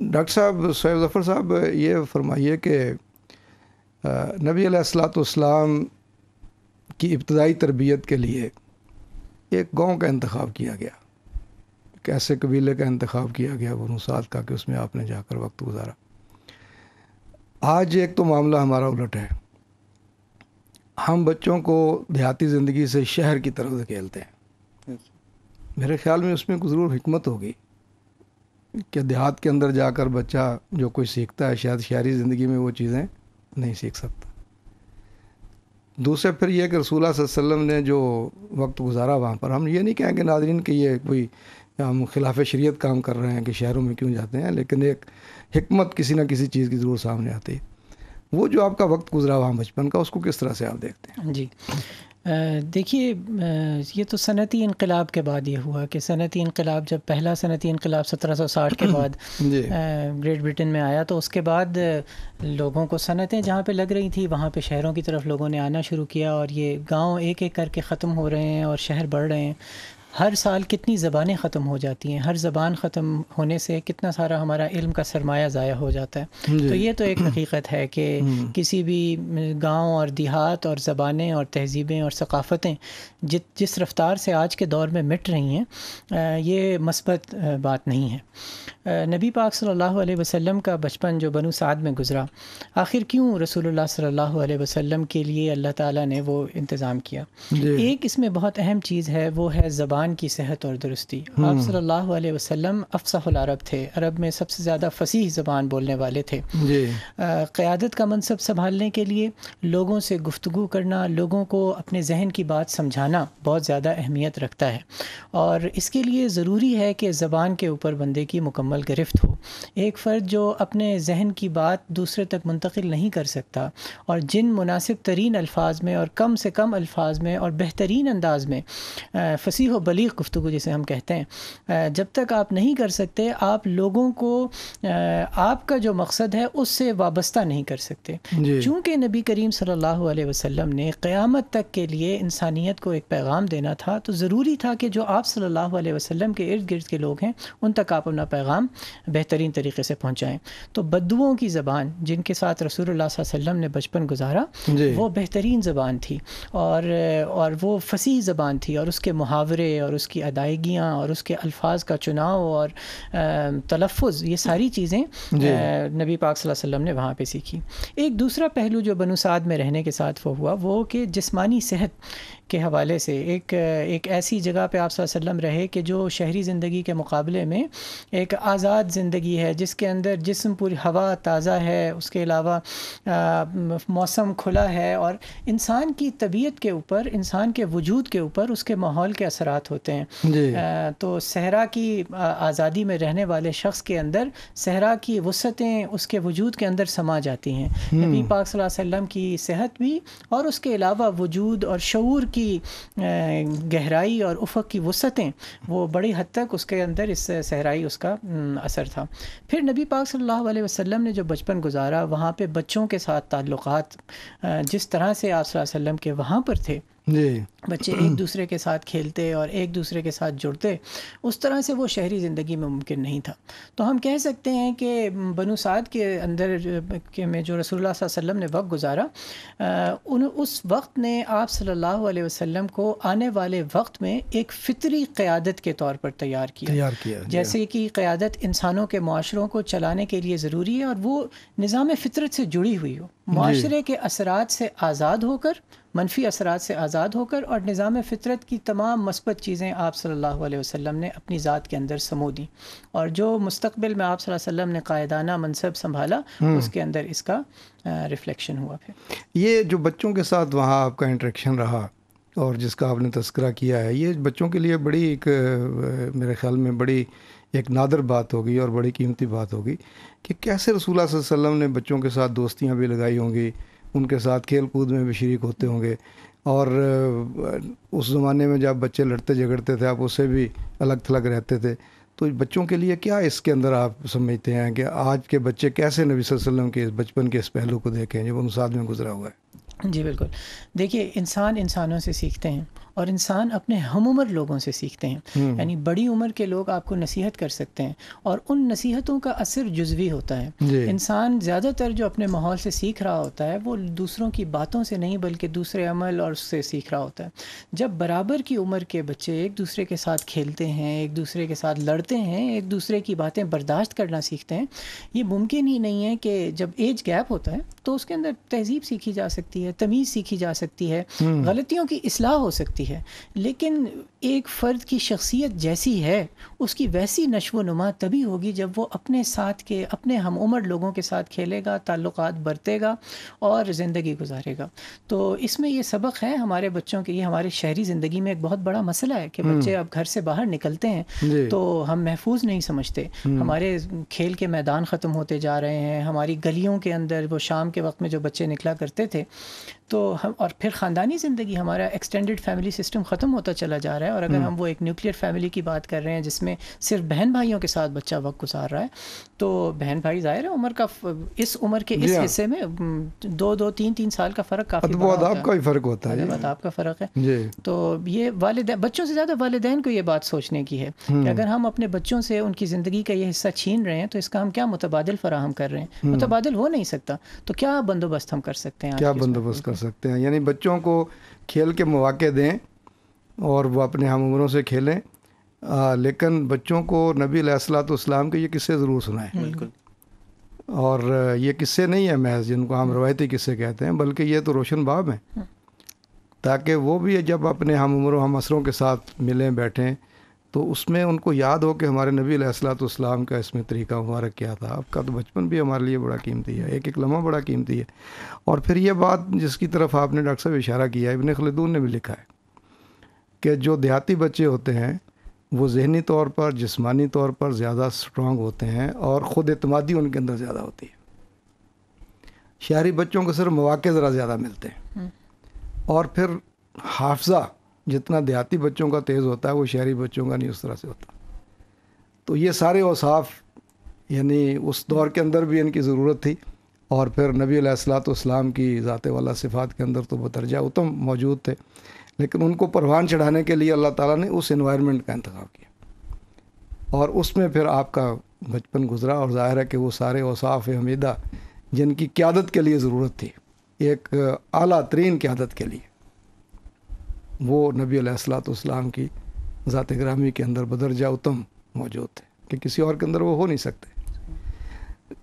डॉक्टर साहब शोब ज़फ़र साहब ये फरमाइए कि नबी सलाम की इब्तदाई तरबियत के लिए एक गांव का इंतखब किया गया एक ऐसे कबीले का इंतखब किया गया बनूसात का कि उसमें आपने जाकर वक्त गुजारा आज एक तो मामला हमारा उलट है हम बच्चों को देहाती ज़िंदगी से शहर की तरफ धकेलते हैं मेरे ख्याल में उसमें ज़रूर हमत होगी कि देहात के अंदर जाकर बच्चा जो कुछ सीखता है शायद शहरी ज़िंदगी में वो चीज़ें नहीं सीख सकता दूसरे फिर यह कि रसूल वसम ने जो वक्त गुजारा वहाँ पर हम ये नहीं कहेंगे नाजरीन कि ये कोई हम खिलाफ शरीयत काम कर रहे हैं कि शहरों में क्यों जाते हैं लेकिन एक हमत किसी ना किसी चीज़ की ज़रूर सामने आती है वो जो आपका वक्त गुजरा वहाँ बचपन का उसको किस तरह से आप देखते हैं जी देखिए ये तो सनती इनकलाब के बाद ये हुआ कि सनती इनकलाब जब पहला सनती इनकलाब 1760 के बाद ग्रेट ब्रिटेन में आया तो उसके बाद लोगों को सनतें जहाँ पे लग रही थी वहाँ पे शहरों की तरफ लोगों ने आना शुरू किया और ये गांव एक एक करके ख़त्म हो रहे हैं और शहर बढ़ रहे हैं हर साल कितनी ज़बानें ख़त्म हो जाती हैं हर ज़बान ख़त्म होने से कितना सारा हमारा इल्म का सरमाया ज़ाया हो जाता है तो ये तो एक हकीकत है कि हम्म। किसी भी गांव और देहात और ज़बानें और तहज़ीबें और सकाफ़तें जित जिस रफ़्तार से आज के दौर में मिट रही हैं ये मस्बत बात नहीं है नबी पाक सल्लल्लाहु अलैहि वसल्लम का बचपन जो बनु साद में गुज़रा आखिर क्यों रसूलुल्लाह सल्लल्लाहु अलैहि वसल्लम के लिए अल्लाह ताला ने वो इंतज़ाम किया एक इसमें बहुत अहम चीज़ है वो है ज़बान ज़बान की सेहत और दुरुस्ती आप हम्म। सल्लल्लाहु अलैहि वसल्लम अफसाहुल अरब थे अरब में सबसे ज़्यादा फसीह ज़बान बोलने वाले थे क़्यादत का मनसब संभालने के लिए लोगों से गुफ्तु करना लोगों को अपने जहन की बात समझाना बहुत ज़्यादा अहमियत रखता है और इसके लिए ज़रूरी है कि ज़बान के ऊपर बंदे की मुकम्मल गिरफ्त हो एक फ़र्द जो अपने जहन की बात दूसरे तक मुंतकिल नहीं कर सकता और जिन मुनासिब तरीन अल्फाज में और कम से कम अल्फाज में और बेहतरीन अंदाज में फसीह बलीग गुफ्तु जिसे हम कहते हैं जब तक आप नहीं कर सकते आप लोगों को आपका जो मकसद है उससे वाबस्ता नहीं कर सकते चूँकि नबी करीम सल्लल्लाहु अलैहि वसल्लम ने क़यामत तक के लिए इंसानियत को एक पैगाम देना था तो ज़रूरी था कि जो आप सल्लल्लाहु अलैहि वसल्लम के इर्द गिर्द के लोग हैं उन तक आप अपना पैगाम बेहतरीन तरीके से पहुँचाएँ तो बदुओं की ज़बान जिनके साथ रसूल वसम ने बचपन गुजारा वो बेहतरीन ज़बान थी और और वो फसी ज़बान थी और उसके मुहावरे और उसकी अदायगियाँ और उसके अल्फाज का चुनाव और तलफ़ ये सारी चीज़ें नबी पाक वसल्लम ने वहाँ पर सीखी एक दूसरा पहलू जो बनुसाद में रहने के साथ वो हुआ वो कि जिसमानी सेहत के हवाले से एक एक ऐसी जगह पे आप वसल्लम रहे कि जो शहरी ज़िंदगी के मुकाबले में एक आज़ाद ज़िंदगी है जिसके अंदर जिसम पूरी हवा ताज़ा है उसके अलावा मौसम खुला है और इंसान की तबीयत के ऊपर इंसान के वजूद के ऊपर उसके माहौल के असरात होते हैं तो सहरा की आज़ादी में रहने वाले शख्स के अंदर सहरा की वसतें उसके वजूद के अंदर समा जाती हैं हम्म। नबी पाक वसल्लम की सेहत भी और उसके अलावा वजूद और शूर की की गहराई और उफक की वसतें वो बड़ी हद तक उसके अंदर इस सहराई उसका असर था फिर नबी पाक सल्लल्लाहु अलैहि वसल्लम ने जो बचपन गुजारा वहाँ पे बच्चों के साथ ताल्लुकात जिस तरह से आप वसल्लम के वहाँ पर थे बच्चे एक दूसरे के साथ खेलते और एक दूसरे के साथ जुड़ते उस तरह से वो शहरी ज़िंदगी में मुमकिन नहीं था तो हम कह सकते हैं कि बनु साद के अंदर के में जो रसूलुल्लाह वसल्लम ने वक्त गुजारा उन उस वक्त ने आप सल्लल्लाहु अलैहि वसल्लम को आने वाले वक्त में एक फ़ितरी क़्यादत के तौर पर तैयार किया तैयार किया जैसे कि क़्यादत इंसानों के माशरों को चलाने के लिए ज़रूरी है और वो निज़ाम फ़ितरत से जुड़ी हुई हो माशरे के असरात से आज़ाद होकर मनफी असरात से आज़ाद होकर और निज़ाम फ़ितरत की तमाम मस्बत चीज़ें आप सल्लल्लाहु अलैहि वसल्लम ने अपनी ज़ात के अंदर समो दी और जो मुस्तबिल में आप सल्लल्लाहु अलैहि वसल्लम ने कायदाना मनसब संभाला हम्म। उसके अंदर इसका रिफ्लेक्शन हुआ फिर ये जो बच्चों के साथ वहाँ आपका इंट्रेक्शन रहा और जिसका आपने तस्करा किया है ये बच्चों के लिए बड़ी एक मेरे ख्याल में बड़ी एक नादर बात होगी और बड़ी कीमती बात होगी कि कैसे रसूल वसम ने बच्चों के साथ दोस्तियाँ भी लगाई होंगी उनके साथ खेल कूद में भी शरीक होते होंगे और उस ज़माने में जब बच्चे लड़ते झगड़ते थे आप उससे भी अलग थलग रहते थे तो बच्चों के लिए क्या इसके अंदर आप समझते हैं कि आज के बच्चे कैसे नबी वसल्लम के इस बचपन के इस पहलू को देखें जब उन साथ में गुजरा हुआ है जी बिल्कुल देखिए इंसान इंसानों से सीखते हैं और इंसान अपने हम उम्र लोगों से सीखते हैं हम्म। यानी बड़ी उम्र के लोग आपको नसीहत कर सकते हैं और उन नसीहतों का असर जुजवी होता है इंसान ज़्यादातर जो अपने माहौल से सीख रहा होता है वो दूसरों की बातों से नहीं बल्कि दूसरे अमल और उससे सीख रहा होता है जब बराबर की उम्र के बच्चे एक दूसरे के साथ खेलते हैं एक दूसरे के साथ लड़ते हैं एक दूसरे की बातें बर्दाश्त करना सीखते हैं ये मुमकिन ही नहीं है कि जब एज गैप होता है तो उसके अंदर तहजीब सीखी जा सकती है तमीज़ सीखी जा सकती है हम्म। गलतियों की असलाह हो सकती है लेकिन एक फ़र्द की शख्सियत जैसी है उसकी वैसी नशो नुमा तभी होगी जब वो अपने साथ के अपने हम उम्र लोगों के साथ खेलेगा ताल्लुक बरतेगा और ज़िंदगी गुजारेगा तो इसमें ये सबक है हमारे बच्चों के ये हमारे शहरी ज़िंदगी में एक बहुत बड़ा मसला है कि बच्चे हम्म। अब घर से बाहर निकलते हैं तो हम महफूज नहीं समझते हम्म। हमारे खेल के मैदान ख़त्म होते जा रहे हैं हमारी गलियों के अंदर वो शाम के वक्त में जो बच्चे निकला करते थे तो हम और फिर ख़ानदानी ज़िंदगी हमारा एक्सटेंडेड फैमिली सिस्टम ख़त्म होता चला जा रहा है और अगर हम्म। हम वो एक न्यूक्लियर फैमिली की बात कर रहे हैं जिसमें सिर्फ बहन भाइयों के साथ बच्चा वक्त गुजार रहा है तो बहन भाई जाहिर है उम्र का इस उम्र के इस हिस्से में दो दो तीन तीन साल का फ़र्क काफ़ी आपका ही फ़र्क होता है बात आपका फ़र्क है तो ये वाले बच्चों से ज़्यादा वालदेन को ये बात सोचने की है कि हम्म। अगर हम अपने बच्चों से उनकी ज़िंदगी का ये हिस्सा छीन रहे हैं तो इसका हम क्या मुतबादल फराहम कर रहे हैं हम्म। मुतबादल हो नहीं सकता तो क्या बंदोबस्त हम कर सकते हैं क्या बंदोबस्त कर सकते हैं यानी बच्चों को खेल के मौाक़े दें और वो अपने हम उम्रों से खेलें आ, लेकिन बच्चों को नबी इस्लाम के ये किस्से ज़रूर सुनाएं बिल्कुल और ये किस्से नहीं है महज जिनको हम रवायती किस्से कहते हैं बल्कि ये तो रोशन बाब हैं हाँ। ताकि वो भी जब अपने हम उम्र हम असरों के साथ मिलें बैठें तो उसमें उनको याद हो कि हमारे नबी इस्लाम का इसमें तरीका हमारा क्या था आपका तो बचपन भी हमारे लिए बड़ा कीमती है एक एक लम्हा बड़ा कीमती है और फिर ये बात जिसकी तरफ आपने डॉक्टर साहब इशारा किया इबन खलदून ने भी लिखा है कि जो देहाती बच्चे होते हैं वो जहनी तौर पर जिसमानी तौर पर ज़्यादा स्ट्रांग होते हैं और ख़ुद अतमादी उनके अंदर ज़्यादा होती है शहरी बच्चों को सिर्फ मौाक़े ज़रा ज़्यादा मिलते हैं हम्म। और फिर हाफजा जितना देहाती बच्चों का तेज़ होता है वो शहरी बच्चों का नहीं उस तरह से होता तो ये सारे औसाफ यानी उस दौर के अंदर भी इनकी ज़रूरत थी और फिर नबी सलात की ज़ात वाला सिफ़ात के अंदर तो बतरजा उत्तम मौजूद थे लेकिन उनको परवान चढ़ाने के लिए अल्लाह ताला ने उस इन्वायरमेंट का इंतजाम किया और उसमें फिर आपका बचपन गुजरा और ज़ाहिर है कि वो सारे वसाफ़ हमीदा जिनकी क्यादत के लिए ज़रूरत थी एक अला तरीन क्यादत के लिए वो नबी सलाम की ज़ात ग्रामी के अंदर बदरजा उत्तम मौजूद थे कि किसी और के अंदर वो हो नहीं सकते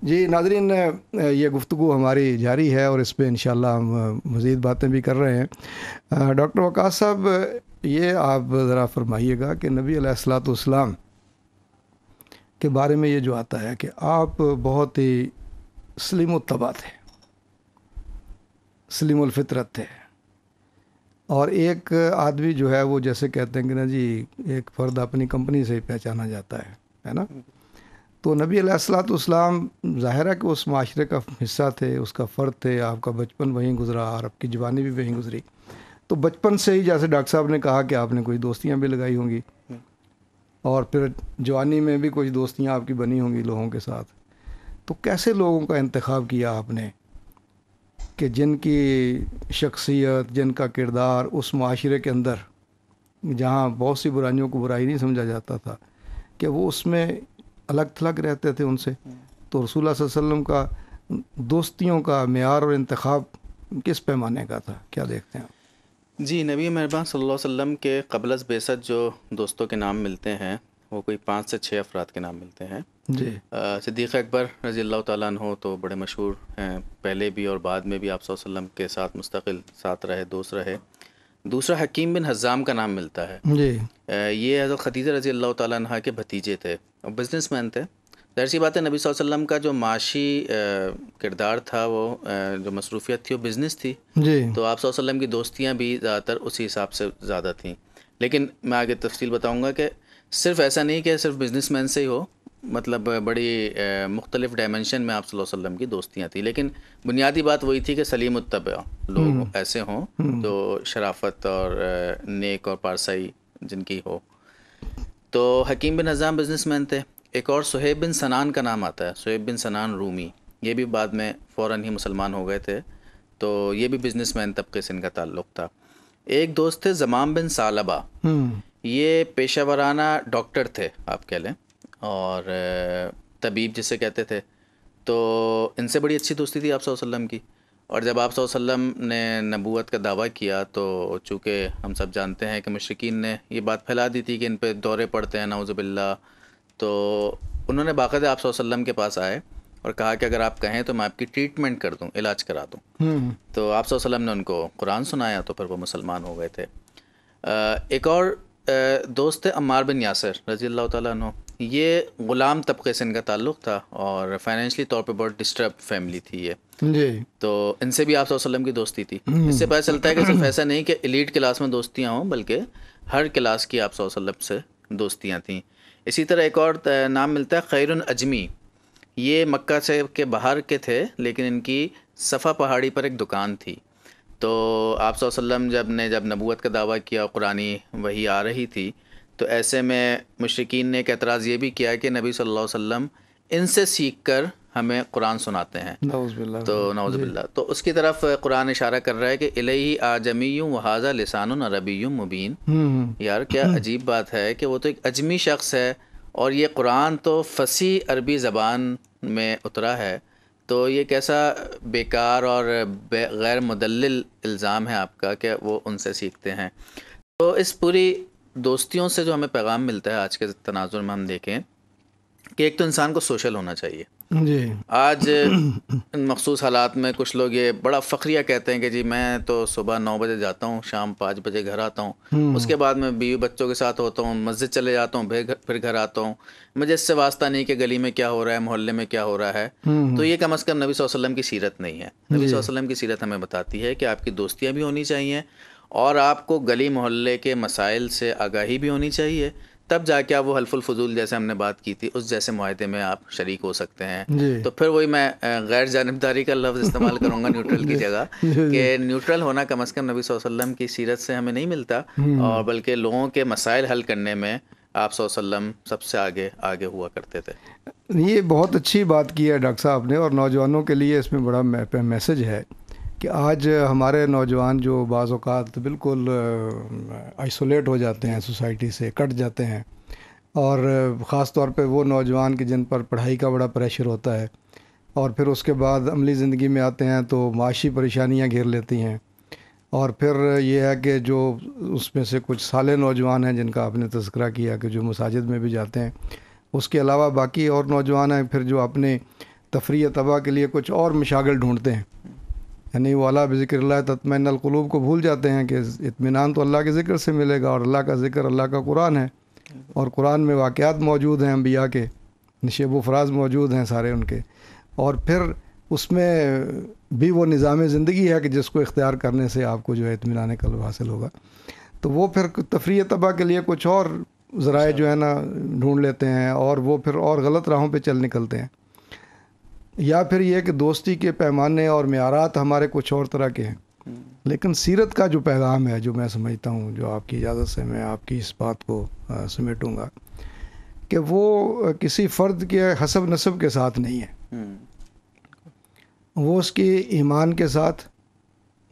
जी नाजरीन ये गुफ्तु हमारी जारी है और इस पर इन हम मज़ीद बातें भी कर रहे हैं डॉक्टर वकास साहब ये आप ज़रा फरमाइएगा कि नबी सलाम के बारे में ये जो आता है कि आप बहुत ही स्लिम तबा थे स्लिमफ़ितरत थे और एक आदमी जो है वो जैसे कहते हैं कि ना जी एक फ़र्द अपनी कंपनी से ही पहचाना जाता है है ना तो नबी सलाम ज़ाहिर है कि उस माशरे का हिस्सा थे उसका फ़र्द थे आपका बचपन वहीं गुजरा और आपकी जवानी भी वहीं गुजरी तो बचपन से ही जैसे डॉक्टर साहब ने कहा कि आपने कोई दोस्तियाँ भी लगाई होंगी और फिर जवानी में भी कुछ दोस्तियाँ आपकी बनी होंगी लोगों के साथ तो कैसे लोगों का इंतखब किया आपने कि जिनकी शख्सियत जिनका किरदार उस माशरे के अंदर जहाँ बहुत सी बुराइयों को बुराई नहीं समझा जाता था कि वो उसमें अलग थलग रहते थे उनसे तो रसूल वसम का दोस्तियों का मैार और इंतखब किस पैमाने का था क्या देखते हैं जी नबी मेहरबान सल्लल्लाहु अलैहि के कबलस बेसत जो दोस्तों के नाम मिलते हैं वो कोई पाँच से छः अफराद के नाम मिलते हैं जी सदीक़ अकबर रजी अल्लाह हो तो बड़े मशहूर हैं पहले भी और बाद में भी आप के साथ मुस्तकिल साथ रहे दोस्त रहे दूसरा हकीम बिन हजाम का नाम मिलता है जी ये हज़रत खदीजा रजी अल्लाह तह के भतीजे थे और बिजनेस मैन थे जाहिर सी बात है नबी वसल्लम का जो माशी किरदार था वो जो मसरूफियत थी वो बिज़नेस थी जी तो आप वसल्लम की दोस्तियाँ भी ज़्यादातर उसी हिसाब से ज़्यादा थीं लेकिन मैं आगे तफसील बताऊँगा कि सिर्फ ऐसा नहीं कि सिर्फ बिजनेस मैन से ही हो मतलब बड़ी मुख्तलिफ डायमेंशन में आप वसल्लम की दोस्तियाँ थी लेकिन बुनियादी बात वही थी कि सलीम उत्तब लोग हम्म। ऐसे हों हम्म। तो शराफत और नेक और पारसाई जिनकी हो तो हकीम बिन हज़ाम बिजनेसमैन थे एक और सुहेब बिन सनान का नाम आता है सुहेब बिन सनान रूमी ये भी बाद में फ़ौर ही मुसलमान हो गए थे तो ये भी मैन तबके से इनका ताल्लुक था एक दोस्त थे जमाम बिन सालबा हम्म। ये पेशा वाराना डॉक्टर थे आप कह लें और तबीब जिसे कहते थे तो इनसे बड़ी अच्छी दोस्ती थी आप वसल्लम की और जब आप वसल्लम ने नबूत का दावा किया तो चूँकि हम सब जानते हैं कि मशरकिन ने ये बात फैला दी थी कि इन पर दौरे पड़ते हैं नाउज़बिल्ला तो उन्होंने बाकायदा आप वसल्लम के पास आए और कहा कि अगर आप कहें तो मैं आपकी ट्रीटमेंट कर दूं इलाज करा दूं हम्म। तो आप वसल्लम ने उनको कुरान सुनाया तो फिर वो मुसलमान हो गए थे एक और दोस्त थे अम्मार बिन यासर रज़ी अल्लाह तु ये ग़ुलाम तबके से इनका ताल्लुक़ था और फाइनेंशली तौर पे बहुत डिस्टर्ब फैमिली थी ये जी तो इनसे भी आप वसल्लम की दोस्ती थी हम्म। इससे पता चलता है कि सिर्फ ऐसा नहीं कि एलिट क्लास में दोस्तियाँ हों बल्कि हर क्लास की आप वसल्लम से दोस्तियाँ थीं इसी तरह एक और नाम मिलता है खैर अजमी ये मक्का से के बाहर के थे लेकिन इनकी सफ़ा पहाड़ी पर एक दुकान थी तो आप वसल्लम जब ने जब नबूत का दावा किया कुरानी वही आ रही थी तो ऐसे में मशरकिन ने एक एतराज़ ये भी किया कि नबी सल्लल्लाहु अलैहि वसल्लम इनसे सीख कर हमें कुरान सुनाते हैं तो नवज़बिल्ला तो उसकी तरफ कुरान इशारा कर रहा है कि इलही आजमी वहाजा लिसान अरबी मुबीन हम्म, हम्म। यार क्या हम्म। अजीब बात है कि वो तो एक अजमी शख्स है और ये कुरान तो फसी अरबी ज़बान में उतरा है तो ये कैसा बेकार और गैर मुदल इल्ज़ाम है आपका कि वो उनसे सीखते हैं तो इस पूरी दोस्तियों से जो हमें पैगाम मिलता है आज के तनाजुर में हम देखें कि एक तो इंसान को सोशल होना चाहिए जी आज इन मखसूस हालात में कुछ लोग ये बड़ा फख्रिया कहते हैं कि जी मैं तो सुबह नौ बजे जाता हूँ शाम पाँच बजे घर आता हूँ हम्म। उसके बाद मैं बीवी बच्चों के साथ होता हूँ मस्जिद चले जाता हूँ फिर घर आता हूँ मुझे इससे वास्ता नहीं कि गली में क्या हो रहा है मोहल्ले में क्या हो रहा है हम्म। तो ये कम अज़ कम नबी वसम की सीरत नहीं है नबी वसम की सीरत हमें बताती है कि आपकी दोस्तियाँ भी होनी चाहिए और आपको गली मोहल्ले के मसाइल से आगाही भी होनी चाहिए तब जाके आप वो हल्फुल फजूल जैसे हमने बात की थी उस जैसे माहे में आप शरीक हो सकते हैं तो फिर वही मैं गैर जानबदारी का लफ्ज़ इस्तेमाल करूँगा न्यूट्रल की जगह कि न्यूट्रल होना कम अज़ कम नबी वसल्लम की सीरत से हमें नहीं मिलता हम्म। और बल्कि लोगों के मसाइल हल करने में आप वसल्लम सबसे आगे आगे हुआ करते थे ये बहुत अच्छी बात की है डॉक्टर साहब ने और नौजवानों के लिए इसमें बड़ा मैसेज है कि आज हमारे नौजवान जो बाज़ात बिल्कुल आइसोलेट हो जाते हैं सोसाइटी से कट जाते हैं और ख़ास तौर पे वो नौजवान के जिन पर पढ़ाई का बड़ा प्रेशर होता है और फिर उसके बाद अमली ज़िंदगी में आते हैं तो माशी परेशानियाँ घेर लेती हैं और फिर ये है कि जो उसमें से कुछ साले नौजवान हैं जिनका आपने तस्करा किया कि जो मसाजिद में भी जाते हैं उसके अलावा बाकी और नौजवान हैं फिर जो अपने तफरी तबाह के लिए कुछ और मशागल ढूंढते हैं यानी वाला बिक्र तत्मकलूब को भूल जाते हैं कि इतमान तो अल्लाह के ज़िक्र से मिलेगा और अल्लाह का ज़िक्र अल्लाह का कुरान है और कुरान में वाक़ात मौजूद हैं अम्बिया के नशेब फराज मौजूद हैं सारे उनके और फिर उसमें भी वो निज़ाम ज़िंदगी है कि जिसको इख्तियार करने से आपको जो है इतमान कल हासिल होगा तो वो फिर तफरी तबाह के लिए कुछ और ज़राए जो है ना ढूँढ लेते हैं और वो फिर और गलत राहों पर चल निकलते हैं या फिर ये कि दोस्ती के पैमाने और मैारत हमारे कुछ और तरह के हैं हम्म। लेकिन सीरत का जो पैगाम है जो मैं समझता हूँ जो आपकी इजाज़त से मैं आपकी इस बात को समेटूँगा कि वो किसी फ़र्द के हसब नसब के साथ नहीं है हम्म। वो उसके ईमान के साथ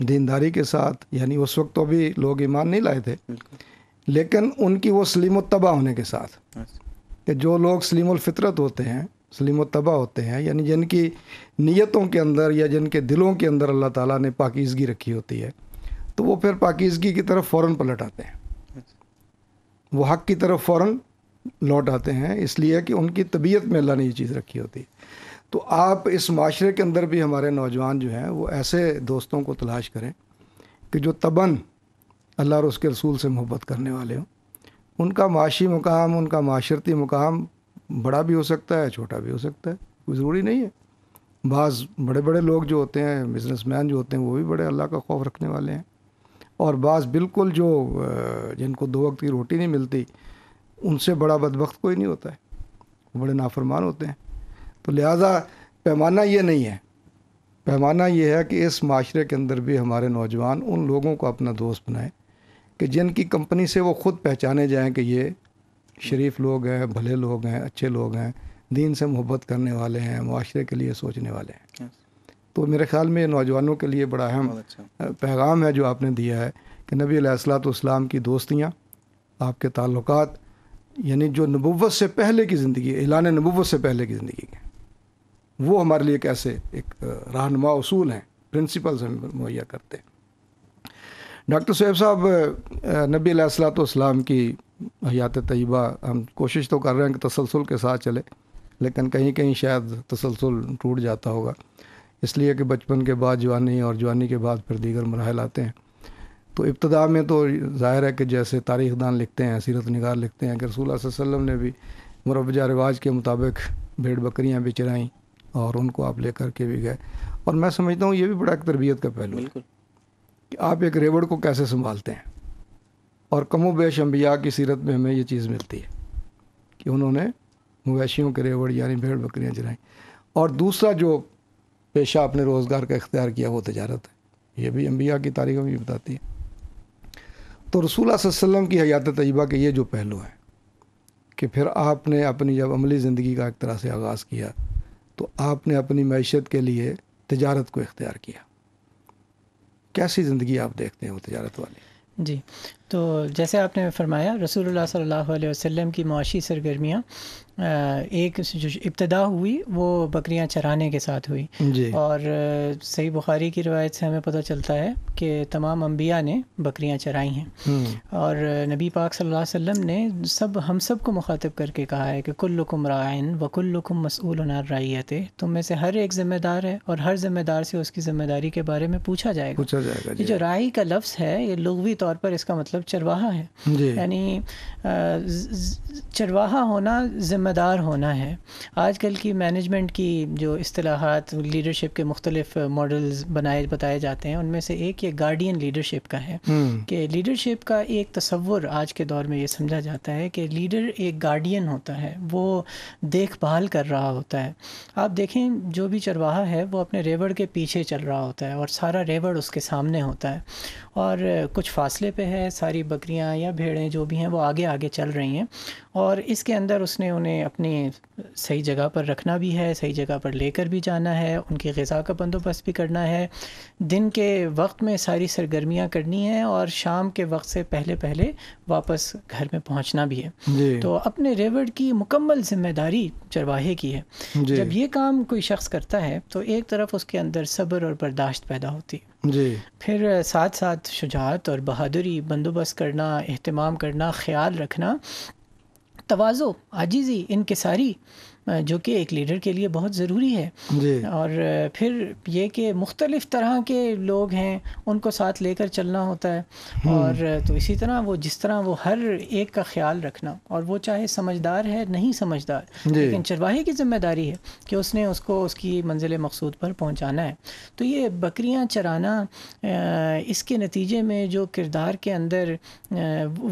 दीनदारी के साथ यानी उस वक्त तो भी लोग ईमान नहीं लाए थे लेकिन उनकी वो सलीम तबाह होने के साथ अच्छा। कि जो लोग सलीमफ़ितरत होते हैं सलीम तबाह होते हैं यानी जिनकी नीयतों के अंदर या जिनके दिलों के अंदर अल्लाह ताला ने पाकिजगी रखी होती है तो वो फिर पाकिजगी की तरफ फ़ौर पलट आते हैं वो हक़ की तरफ फ़ौर लौट आते हैं इसलिए कि उनकी तबीयत में अल्लाह ने ये चीज़ रखी होती है तो आप इस माशरे के अंदर भी हमारे नौजवान जो हैं वो ऐसे दोस्तों को तलाश करें कि जो तबन अल्लाह और उसके रसूल से मोहब्बत करने वाले हों उनका माशी मुकाम उनका माशरती मुकाम बड़ा भी हो सकता है छोटा भी हो सकता है कोई ज़रूरी नहीं है बाज़ बड़े बड़े लोग जो होते हैं मैन जो होते हैं वो भी बड़े अल्लाह का खौफ रखने वाले हैं और बाज़ बिल्कुल जो जिनको दो वक्त की रोटी नहीं मिलती उनसे बड़ा बदबक कोई नहीं होता है वो बड़े नाफरमान होते हैं तो लिहाजा पैमाना ये नहीं है पैमाना ये है कि इस माशरे के अंदर भी हमारे नौजवान उन लोगों को अपना दोस्त बनाएं कि जिनकी कंपनी से वो ख़ुद पहचाने जाएं कि ये शरीफ लोग हैं भले लोग हैं अच्छे लोग हैं दीन से मोहब्बत करने वाले हैं माशरे के लिए सोचने वाले हैं तो मेरे ख्याल में नौजवानों के लिए बड़ा अहम अच्छा। पैगाम है जो आपने दिया है कि नबी असलातम की दोस्तियाँ आपके ताल्लुक यानी जो नबूत से पहले की ज़िंदगी एलान नबूत से पहले की ज़िंदगी है वो हमारे लिए कैसे एक रहनमा असूल हैं प्रिंसिपल्स हम मुहैया करते हैं डॉक्टर सैब साहब नबी सलाम की हयात तयबा हम कोशिश तो कर रहे हैं कि तसलसल के साथ चले लेकिन कहीं कहीं शायद तसलसल टूट जाता होगा इसलिए कि बचपन के बाद जवानी और जवानी के बाद फिर दीगर मरहल आते हैं तो इब्तदा में तो ज़ाहिर है कि जैसे तारीख दान लिखते हैं सीरत निगार लिखते हैं कि रसूल वसम ने भी मुरवजा रिवाज के मुताबिक भेड़ बकरियाँ भी चराईं और उनको आप लेकर के भी गए और मैं समझता हूँ ये भी बड़ा एक तरबियत का पहलू बिल्कुल कि आप एक रेवड़ को कैसे संभालते हैं और कमो बेश अम्बिया की सीरत में हमें ये चीज़ मिलती है कि उन्होंने मवेशियों के रेवड़ यानी भेड़ बकरियाँ चलाई और दूसरा जो पेशा अपने रोज़गार का इख्तियार किया वो तजारत है ये भी अम्बिया की तारीख में बताती है तो रसूल वसम की हयात तयबा के ये जो पहलू हैं कि फिर आपने अपनी जब अमली ज़िंदगी का एक तरह से आगाज़ किया तो आपने अपनी मैशत के लिए तजारत को इख्तियार किया कैसी ज़िंदगी आप देखते हैं वो तजारत वाली जी तो जैसे आपने फरमाया रसूलुल्लाह सल्लल्लाहु अलैहि वसल्लम की मुआशी सरगर्मियाँ एक जो इब्तदा हुई वो बकरियां चराने के साथ हुई और सही बुखारी की रवायत से हमें पता चलता है कि तमाम अम्बिया ने बकरियां चराई हैं हम्म। और नबी पाक सल्लल्लाहु अलैहि वसल्लम ने सब हम सब को मुखातब करके कहा है कि कुल्लुकुम रायन कुल्लुकुम मसूल रैत तुम में से हर एक ज़िम्मेदार है और हर ज़िम्मेदार से उसकी ज़िम्मेदारी के बारे में पूछा जाएगा पूछा जाएगा जो राई का लफ्ज़ है ये लघवी तौर पर इसका मतलब चरवाहा है यानी चरवाहा होना ज़िम्मेदार होना है आजकल की मैनेजमेंट की जो असलाहत लीडरशिप के मुख्तलिफ मॉडल्स बनाए बताए जाते हैं उनमें से एक ये गार्डियन लीडरशिप का है हम्म। कि लीडरशिप का एक तस्वुर आज के दौर में ये समझा जाता है कि लीडर एक गार्डियन होता है वो देखभाल कर रहा होता है आप देखें जो भी चरवाहा है वो अपने रेवड़ के पीछे चल रहा होता है और सारा रेवड़ उसके सामने होता है और कुछ फासले पे है सारी बकरियां या भेड़ें जो भी हैं वो आगे आगे चल रही हैं और इसके अंदर उसने उन्हें हमें अपने सही जगह पर रखना भी है सही जगह पर लेकर भी जाना है उनकी गज़ा का बंदोबस्त भी करना है दिन के वक्त में सारी सरगर्मियाँ करनी है और शाम के वक्त से पहले पहले वापस घर में पहुँचना भी है तो अपने रेवड़ की मुकम्मल जिम्मेदारी चरवाहे की है जब ये काम कोई शख्स करता है तो एक तरफ उसके अंदर सब्र और बर्दाश्त पैदा होती है जी फिर साथ साथ शुजात और बहादुरी बंदोबस्त करना अहतमाम करना ख्याल रखना तोज़ो आजीज़ी इनकसारी जो कि एक लीडर के लिए बहुत ज़रूरी है और फिर ये कि मुख्तलिफ़ तरह के लोग हैं उनको साथ लेकर चलना होता है हम्म। और तो इसी तरह वो जिस तरह वो हर एक का ख्याल रखना और वो चाहे समझदार है नहीं समझदार लेकिन चरवाहे की जिम्मेदारी है कि उसने उसको उसकी मंजिल मकसूद पर पहुँचाना है तो ये बकरियाँ चराना इसके नतीजे में जो किरदार के अंदर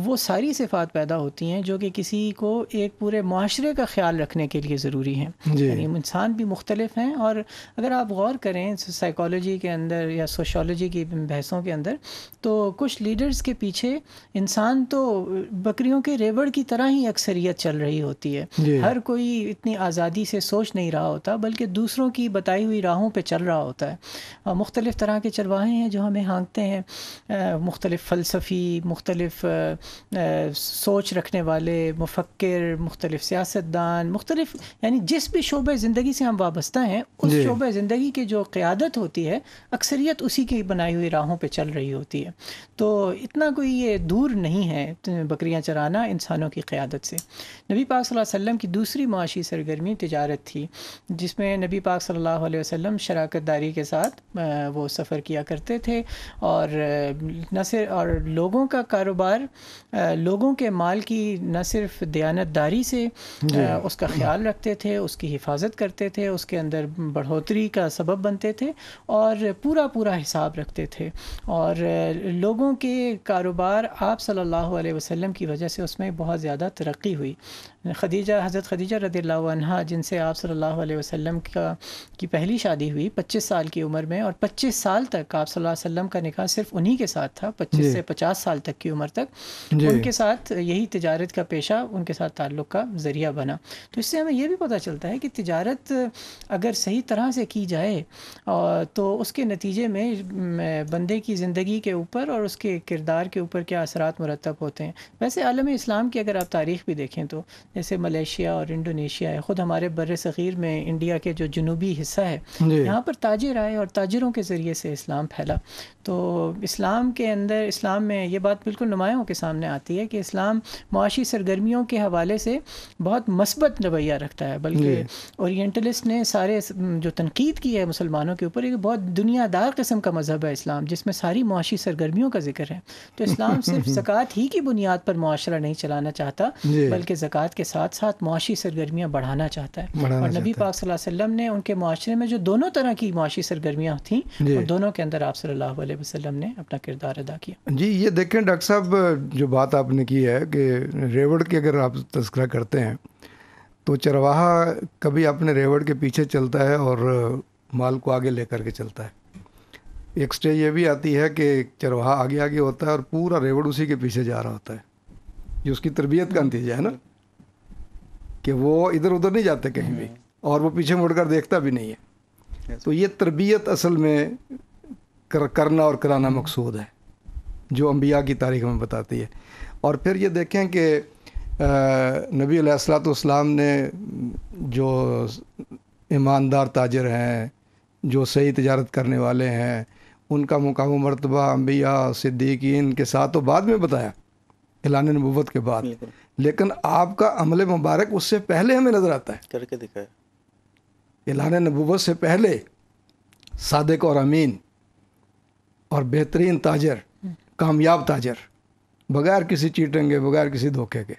वो सारी सिफात पैदा होती हैं जो कि किसी को एक पूरे माशरे का ख्याल रखने के लिए ज़रूरी हैं यानी इंसान भी मुख्तलिफ हैं और अगर आप गौर करें साइकोलॉजी के अंदर या सोशोलॉजी की बहसों के अंदर तो कुछ लीडर्स के पीछे इंसान तो बकरियों के रेबड़ की तरह ही अक्सरियत चल रही होती है हर कोई इतनी आज़ादी से सोच नहीं रहा होता बल्कि दूसरों की बताई हुई राहों पर चल रहा होता है मुख्तलिफ़ तरह के चरवाहे हैं जो हमें हाँकते हैं मुख्तलिफ़ फ़लसफ़ी मुख्तलिफ़ सोच रखने वाले मुफक्र मुख्तलिफ़ सियासतदान मुख्तलिफ़ यानी जिस भी शोब ज़िंदगी से हम वाबस्ता हैं उस शोब ज़िंदगी की जो क़्यादत होती है अक्सरियत उसी की बनाई हुई राहों पर चल रही होती है तो इतना कोई ये दूर नहीं है बकरियाँ चराना इंसानों की क़्यादत से नबी पाक वसम की दूसरी माशी सरगर्मी तजारत थी जिसमें नबी पाक सल्ला वसम शराकत दारी के साथ वो सफ़र किया करते थे और न सिर्फ और लोगों का कारोबार लोगों के माल की न सिर्फ दयानतदारी से उसका ख्याल रख रखते थे उसकी हिफाजत करते थे उसके अंदर बढ़ोतरी का सबब बनते थे और पूरा पूरा हिसाब रखते थे और लोगों के कारोबार आप सल्लल्लाहु अलैहि वसल्लम की वजह से उसमें बहुत ज़्यादा तरक्की हुई खदीजा हज़रत खदीजा रदी जिनसे आप सल्लल्लाहु अलैहि वसल्लम का की पहली शादी हुई 25 साल की उम्र में और 25 साल तक आप सल्लल्लाहु अलैहि वसल्लम का निकाह सिर्फ उन्हीं के साथ था 25 से 50 साल तक की उम्र तक उनके साथ यही तजारत का पेशा उनके साथ ताल्लुक़ का ज़रिया बना तो इससे हमें यह भी पता चलता है कि तजारत अगर सही तरह से की जाए तो उसके नतीजे में बंदे की ज़िंदगी के ऊपर और उसके किरदार के ऊपर क्या असरात मुरतब होते हैं वैसे आलम इस्लाम की अगर आप तारीख़ भी देखें तो जैसे मलेशिया और इंडोनेशिया है ख़ुद हमारे बर सग़ीर में इंडिया के जो जनूबी हिस्सा है यहाँ पर ताजर आए और ताजरों के ज़रिए से इस्लाम फैला तो इस्लाम के अंदर इस्लाम में ये बात बिल्कुल नुमायों के सामने आती है कि इस्लाम मुआशी सरगर्मियों के हवाले से बहुत मस्बत रवैया रखता है बल्कि औरटलिस्ट ने सारे जो तनकीद की है मुसलमानों के ऊपर एक बहुत दुनियादार कस्म का मज़हब है इस्लाम जिसमें सारी मुआशी सरगर्मियों का जिक्र है तो इस्लाम सिर्फ ज़क़़त ही की बुनियाद पर माशरा नहीं चलाना चाहता बल्कि ज़क़़त के के साथ साथ मुआशी सरगर्मियाँ बढ़ाना चाहता है और नबी पाक वसल्लम ने उनके माशरे में जो दोनों तरह की मुआशी सरगर्मियाँ थीं और दोनों के अंदर आप सल्लल्लाहु अलैहि वसल्लम ने अपना किरदार अदा किया जी ये देखें डॉक्टर साहब जो बात आपने की है कि रेवड़ की अगर आप तस्करा करते हैं तो चरवाहा कभी अपने रेवड़ के पीछे चलता है और माल को आगे ले करके चलता है एक स्टेज ये भी आती है कि चरवाहा आगे आगे होता है और पूरा रेवड़ उसी के पीछे जा रहा होता है जो उसकी तरबियत का हम्म। नतीजा है ना कि वो इधर उधर नहीं जाते कहीं भी हम्म। और वो पीछे मुड़कर देखता भी नहीं है तो ये तरबियत असल में कर, करना और कराना हम्म। मकसूद है जो अम्बिया की तारीख हमें बताती है और फिर ये देखें कि नबी सलाम ने जो ईमानदार ताजर हैं जो सही तजारत करने वाले हैं उनका मुकाम मरतबा अम्बिया सिद्दीकीन के साथ तो बाद में बताया एलान नबूत के बाद लेकिन आपका अमल मुबारक उससे पहले हमें नज़र आता है करके दिखाया एलान नबूबत से पहले सादक और अमीन और बेहतरीन ताजर कामयाब ताजर बगैर किसी चीटें के बगैर किसी धोखे के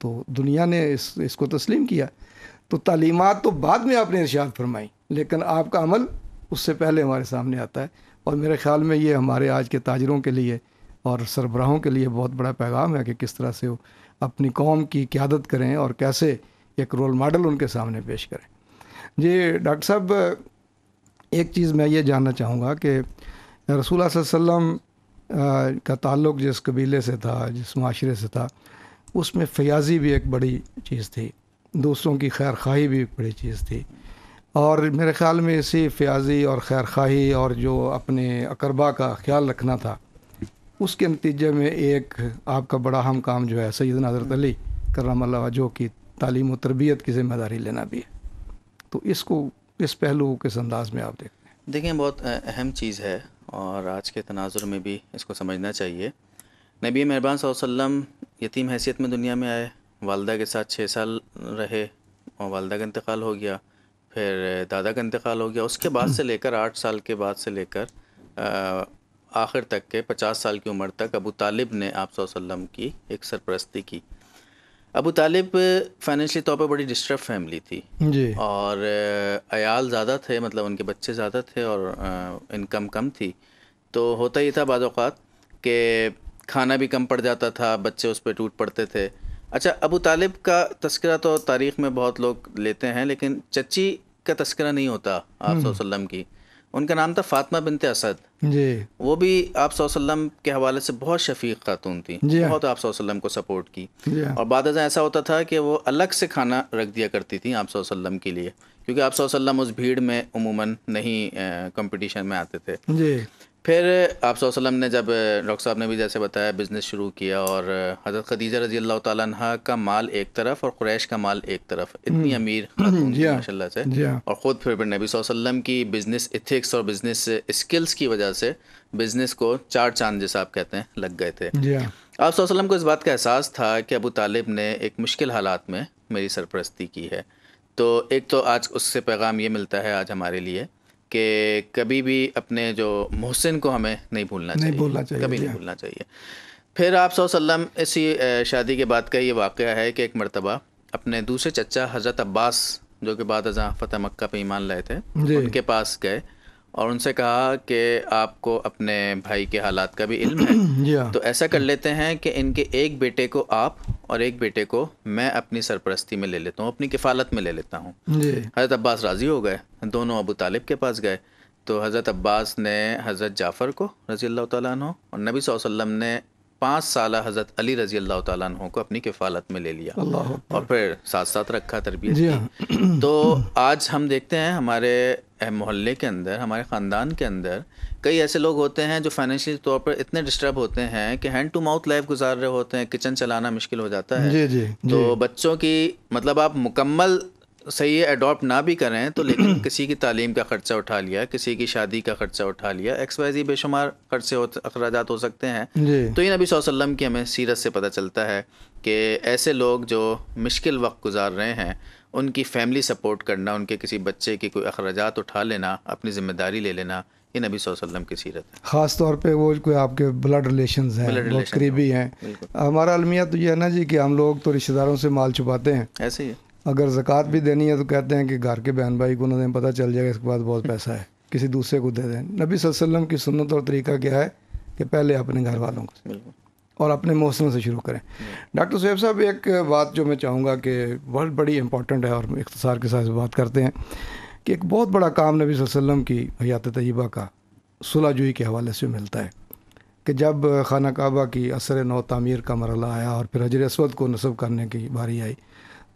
तो दुनिया ने इस इसको तस्लीम किया तो तालीमत तो बाद में आपने इर्शाद फरमाई लेकिन आपका अमल उससे पहले हमारे सामने आता है और मेरे ख्याल में ये हमारे आज के ताजरों के लिए और सरबराहों के लिए बहुत बड़ा पैगाम है कि किस तरह से वो अपनी कौम की क्यादत करें और कैसे एक रोल मॉडल उनके सामने पेश करें जी डॉक्टर साहब एक चीज़ मैं ये जानना चाहूँगा कि रसूल वसम का ताल्लुक जिस कबीले से था जिस माशरे से था उसमें फयाजी भी एक बड़ी चीज़ थी दूसरों की खैर खाही भी एक बड़ी चीज़ थी और मेरे ख्याल में इसी फयाजी और खैर खाही और जो अपने अकरबा का ख्याल रखना था उसके नतीजे में एक आपका बड़ा हम काम जो है सैद नजरत हम्म। अली करम जो की तालीम और तरबियत की ज़िम्मेदारी लेना भी है तो इसको इस पहलू किस अंदाज में आप देखते हैं देखें बहुत अहम चीज़ है और आज के तनाजुर में भी इसको समझना चाहिए नबी मेहरबान सल्लम यतीम हैसियत में दुनिया में आए वालदा के साथ छः साल रहे और वालदा का इंतकाल हो गया फिर दादा का इंतकाल हो गया उसके बाद से लेकर आठ साल के बाद से लेकर आखिर तक के 50 साल की उम्र तक अबू तालिब ने आप सल्लम की एक सरपरस्ती की अबू तालिब फाइनेंशली तौर पर बड़ी डिस्टर्ब फैमिली थी जी और अयाल ज़्यादा थे मतलब उनके बच्चे ज़्यादा थे और इनकम कम थी तो होता ही था बाज़ात कि खाना भी कम पड़ जाता था बच्चे उस पर टूट पड़ते थे अच्छा अबू तालिब का तस्करा तो तारीख़ में बहुत लोग लेते हैं लेकिन चची का तस्करा नहीं होता आप हम्म। की उनका नाम था फातमा बिनते असद जी वो भी आप सल्लम के हवाले से बहुत शफीक खातून थी जी बहुत आप सल्लम को सपोर्ट की और बाद ऐसा होता था कि वो अलग से खाना रख दिया करती थी आप सल्लम के लिए क्योंकि आप सल्लम उस भीड़ में उमूमन नहीं कंपटीशन में आते थे जी फिर आप वसल्लम ने जब डॉक्टर साहब ने भी जैसे बताया बिज़नेस शुरू किया और हज़रत खदीजा रजी अल्लाह तह का माल एक तरफ और क्रैश का माल एक तरफ इतनी हम्म। अमीर हाँ। माशा से हाँ। और ख़ुद फिर नबी वसल्लम की बिज़नेस इथिक्स और बिज़नेस स्किल्स की वजह से बिज़नेस को चार चांद जैसे आप कहते हैं लग गए थे हाँ। आप वसल्लम को इस बात का एहसास था कि अबू तालिब ने एक मुश्किल हालात में मेरी सरपरस्ती की है तो एक तो आज उससे पैगाम ये मिलता है आज हमारे लिए कि कभी भी अपने जो मोहसिन को हमें नहीं भूलना नहीं चाहिए भूलना चाहिए कभी नहीं हाँ। भूलना चाहिए फिर आप सल्लम इसी शादी के बाद का ये वाक़ है कि एक मरतबा अपने दूसरे चचा हज़रत अब्बास जो कि बाद हजा फ़तेह मक्का पे ईमान लाए थे उनके पास गए और उनसे कहा कि आपको अपने भाई के हालात का भी इल्म है हाँ। तो ऐसा कर लेते हैं कि इनके एक बेटे को आप और एक बेटे को मैं अपनी सरपरस्ती में ले लेता हूँ अपनी किफ़ालत में ले लेता हूँ हज़रत अब्बास राज़ी हो गए दोनों अबू तालिब के पास गए तो हज़रत अब्बास ने हज़रत जाफ़र को रज़ी अल्लाह तु और नबी वसल्लम ने पाँच साल हज़रत अली रज़ी अल्लाह तु को अपनी किफ़ालत में ले लिया और फिर साथ साथ रखा तरबियत हाँ। तो आज हम देखते हैं हमारे मोहल्ले के अंदर हमारे ख़ानदान के अंदर कई ऐसे लोग होते हैं जो फाइनेंशियल तौर पर इतने डिस्टर्ब होते हैं कि हैंड टू माउथ लाइफ गुजार रहे होते हैं किचन चलाना मुश्किल हो जाता है जी जी तो जी। बच्चों की मतलब आप मुकम्मल सही अडॉप्ट ना भी करें तो लेकिन किसी की तालीम का ख़र्चा उठा लिया किसी की शादी का ख़र्चा उठा लिया एक्स वाई जी बेशुमार खर्चे अखराज हो सकते हैं तो ये नबी वसल्लम की हमें सीरत से पता चलता है कि ऐसे लोग जो मुश्किल वक्त गुजार रहे हैं उनकी फैमिली सपोर्ट करना उनके किसी बच्चे के कोई अखराज उठा लेना अपनी ज़िम्मेदारी ले लेना ये नबी वसल्लम की सीरत है ख़ास तौर पे वो कोई आपके ब्लड रिलेशन हैं बहुत करीबी हैं हमारा अलमिया तो ये है ना जी कि हम लोग तो रिश्तेदारों से माल छुपाते हैं ऐसे ही है। अगर जक़ात भी देनी है तो कहते हैं कि घर के बहन भाई को उन्हें पता चल जाएगा इसके पास बहुत पैसा है किसी दूसरे को दे दें नबी वसल्लम की सुनत और तरीका क्या है कि पहले अपने घर वालों को और अपने मौसम से शुरू करें डॉक्टर सोहेब साहब एक बात जो मैं चाहूँगा कि बहुत बड़ी इम्पॉर्टेंट है और इख्तसार के साथ बात करते हैं कि एक बहुत बड़ा काम नबी वसल्लम की हयात तयबा का सुलह जुई के हवाले से मिलता है कि जब खाना काबा की असर नौ तमीर का मरला आया और फिर हजर असवद को नस्ब करने की बारी आई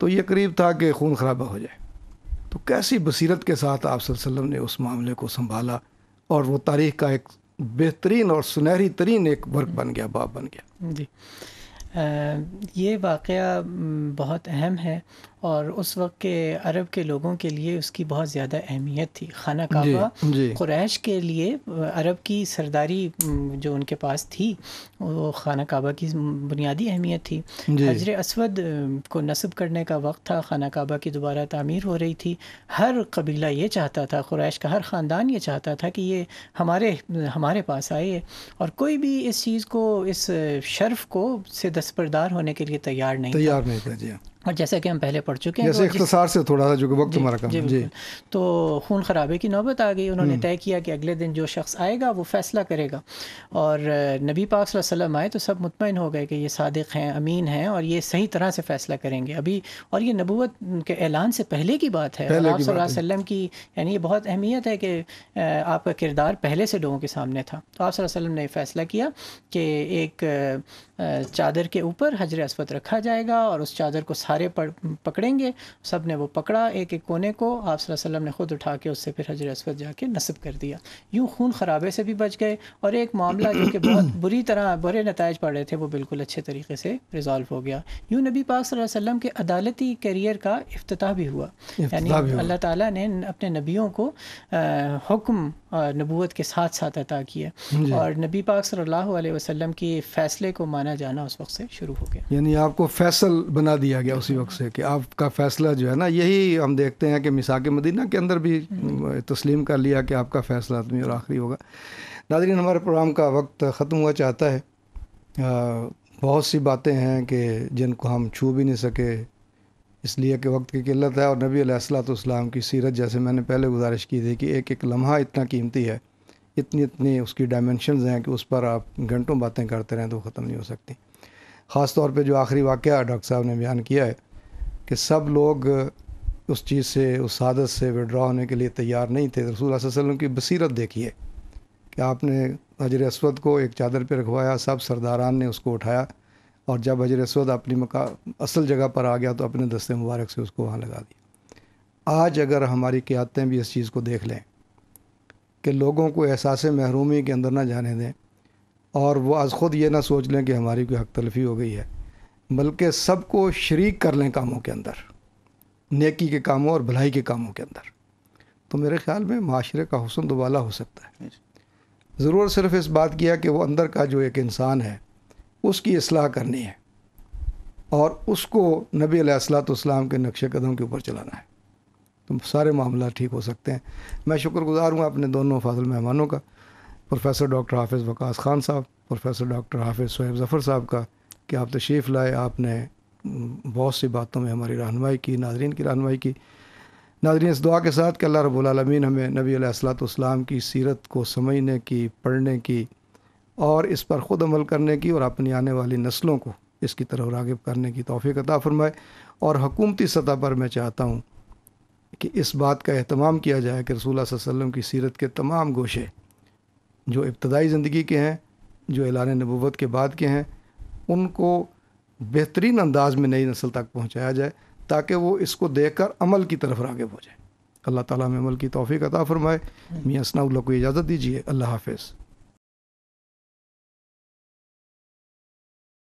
तो ये करीब था कि खून खराबा हो जाए तो कैसी बसीरत के साथ आप ने उस मामले को संभाला और वो तारीख का एक बेहतरीन और सुनहरी तरीन एक वर्क बन गया बाप बन गया जी आ, ये वाक़ बहुत अहम है और उस वक्त के अरब के लोगों के लिए उसकी बहुत ज़्यादा अहमियत थी खाना काबा क्रैश के लिए अरब की सरदारी जो उनके पास थी वो खाना काबा की बुनियादी अहमियत थी हजर असवद को नस्ब करने का वक्त था खाना काबा की दोबारा तमीर हो रही थी हर कबीला ये चाहता था क्रैश का हर ख़ानदान ये चाहता था कि ये हमारे हमारे पास आए और कोई भी इस चीज़ को इस शर्फ को से दस्तरदार होने के लिए तैयार नहीं तैयार नहीं था और जैसा कि हम पहले पढ़ चुके हैं जैसे तो से थोड़ा सा जो कि वक्त हमारा कम जी, जी तो खून खराबे की नौबत आ गई उन्होंने हम्म। तय किया कि अगले दिन जो शख्स आएगा वो फैसला करेगा और नबी पाक वसल्लम आए तो सब मुतमिन हो गए कि ये सादिक हैं अमीन हैं और ये सही तरह से फैसला करेंगे अभी और ये नबूत के ऐलान से पहले की बात है आप वसल्लम की यानी ये बहुत अहमियत है कि आपका किरदार पहले से लोगों के सामने था तो आप ने फैसला किया कि एक चादर के ऊपर हजर अस्वत रखा जाएगा और उस चादर को सारे पकड़ेंगे सब ने वो पकड़ा एक एक कोने को आप वसल्लम ने ख़ुद उठा के उससे फिर हजर अस्वत जाके नस्ब कर दिया यूँ खून ख़राबे से भी बच गए और एक मामला जो कि बहुत बुरी तरह बुरे नतज पड़ रहे थे वो बिल्कुल अच्छे तरीके से रिजॉल्व हो गया यूँ नबी पाक वसल्लम के अदालती करियर का अफ्ताह भी हुआ यानी अल्लाह ताली ने अपने नबियों को हुक्म नबूत के साथ साथ अता किया और नबी पाक सल्लल्लाहु अलैहि वसल्लम के फ़ैसले को माना जाना उस वक्त से शुरू हो गया यानी आपको फैसल बना दिया गया उसी वक्त से कि आपका फ़ैसला जो है ना यही हम देखते हैं कि मिसाक मदीना के अंदर भी हम्म। तस्लीम कर लिया कि आपका फ़ैसला आदमी और आखिरी होगा नादरीन हमारे प्रोग्राम का वक्त ख़त्म हुआ चाहता है बहुत सी बातें हैं कि जिनको हम छू भी नहीं सके इसलिए कि वक्त की किल्लत है और नबी सलाम की सीरत जैसे मैंने पहले गुजारिश की थी कि एक एक लम्हा इतना कीमती है इतनी इतनी उसकी डायमेंशन हैं कि उस पर आप घंटों बातें करते रहें तो ख़त्म नहीं हो सकती ख़ास तौर पर जो आखिरी वाक़ डॉक्टर साहब ने बयान किया है कि सब लोग उस चीज़ से उस आदत से विड्रा होने के लिए तैयार नहीं थे रसूल वसलम की बसीरत देखिए कि आपने हजर असवद को एक चादर पर रखवाया सब सरदारान ने उसको उठाया और जब हजर असवद अपनी मका असल जगह पर आ गया तो अपने दस्ते मुबारक से उसको वहाँ लगा दिया आज अगर हमारी क्यादतें भी इस चीज़ को देख लें कि लोगों को एहसास महरूमी के अंदर ना जाने दें और वह आज ख़ुद ये ना सोच लें कि हमारी कोई हक तलफी हो गई है बल्कि सबको शरीक कर लें कामों के अंदर नेकी के कामों और भलाई के कामों के अंदर तो मेरे ख्याल में माशरे का हसन दुबाला हो सकता है ज़रूर सिर्फ इस बात किया कि वो अंदर का जो एक इंसान है उसकी असलाह करनी है और उसको नबी असलातम के नक्श कदम के ऊपर चलाना है तो सारे मामला ठीक हो सकते हैं मैं शुक्रगुजार हूँ अपने दोनों फाजिल मेहमानों का प्रोफेसर डॉक्टर हाफिज़ वकास ख़ान साहब प्रोफेसर डॉक्टर हाफिज़ सोहेब ज़फ़र साहब का कि आप तशरीफ़ लाए आपने बहुत सी बातों में हमारी रहनमाई की नाजरन की रहनमाई की नाजरीन इस दुआ के साथ कि अल्लाह रबालमीन हमें नबी असलातम की सीरत को समझने की पढ़ने की और इस पर ख़ुद अमल करने की और अपनी आने वाली नस्लों को इसकी तरफ रागब करने की तोफ़ी अता फ़रमाए और हकूमती सतह पर मैं चाहता हूँ कि इस बात का अहतमाम किया जाए कि रसूल वसम की सीरत के तमाम गोशे जो इब्तदाई ज़िंदगी के हैं जो एलान नबूत के बाद के हैं उनको बेहतरीन अंदाज में नई नस्ल तक पहुँचाया जाए ताकि वो इसको देख कर अमल की तरफ रागब हो जाए अल्लाह ताली में अमल की तोफ़ी अता फ़रमाए मियाँ सनाउल्ला को इजाज़त दीजिए अल्लाह हाफिज़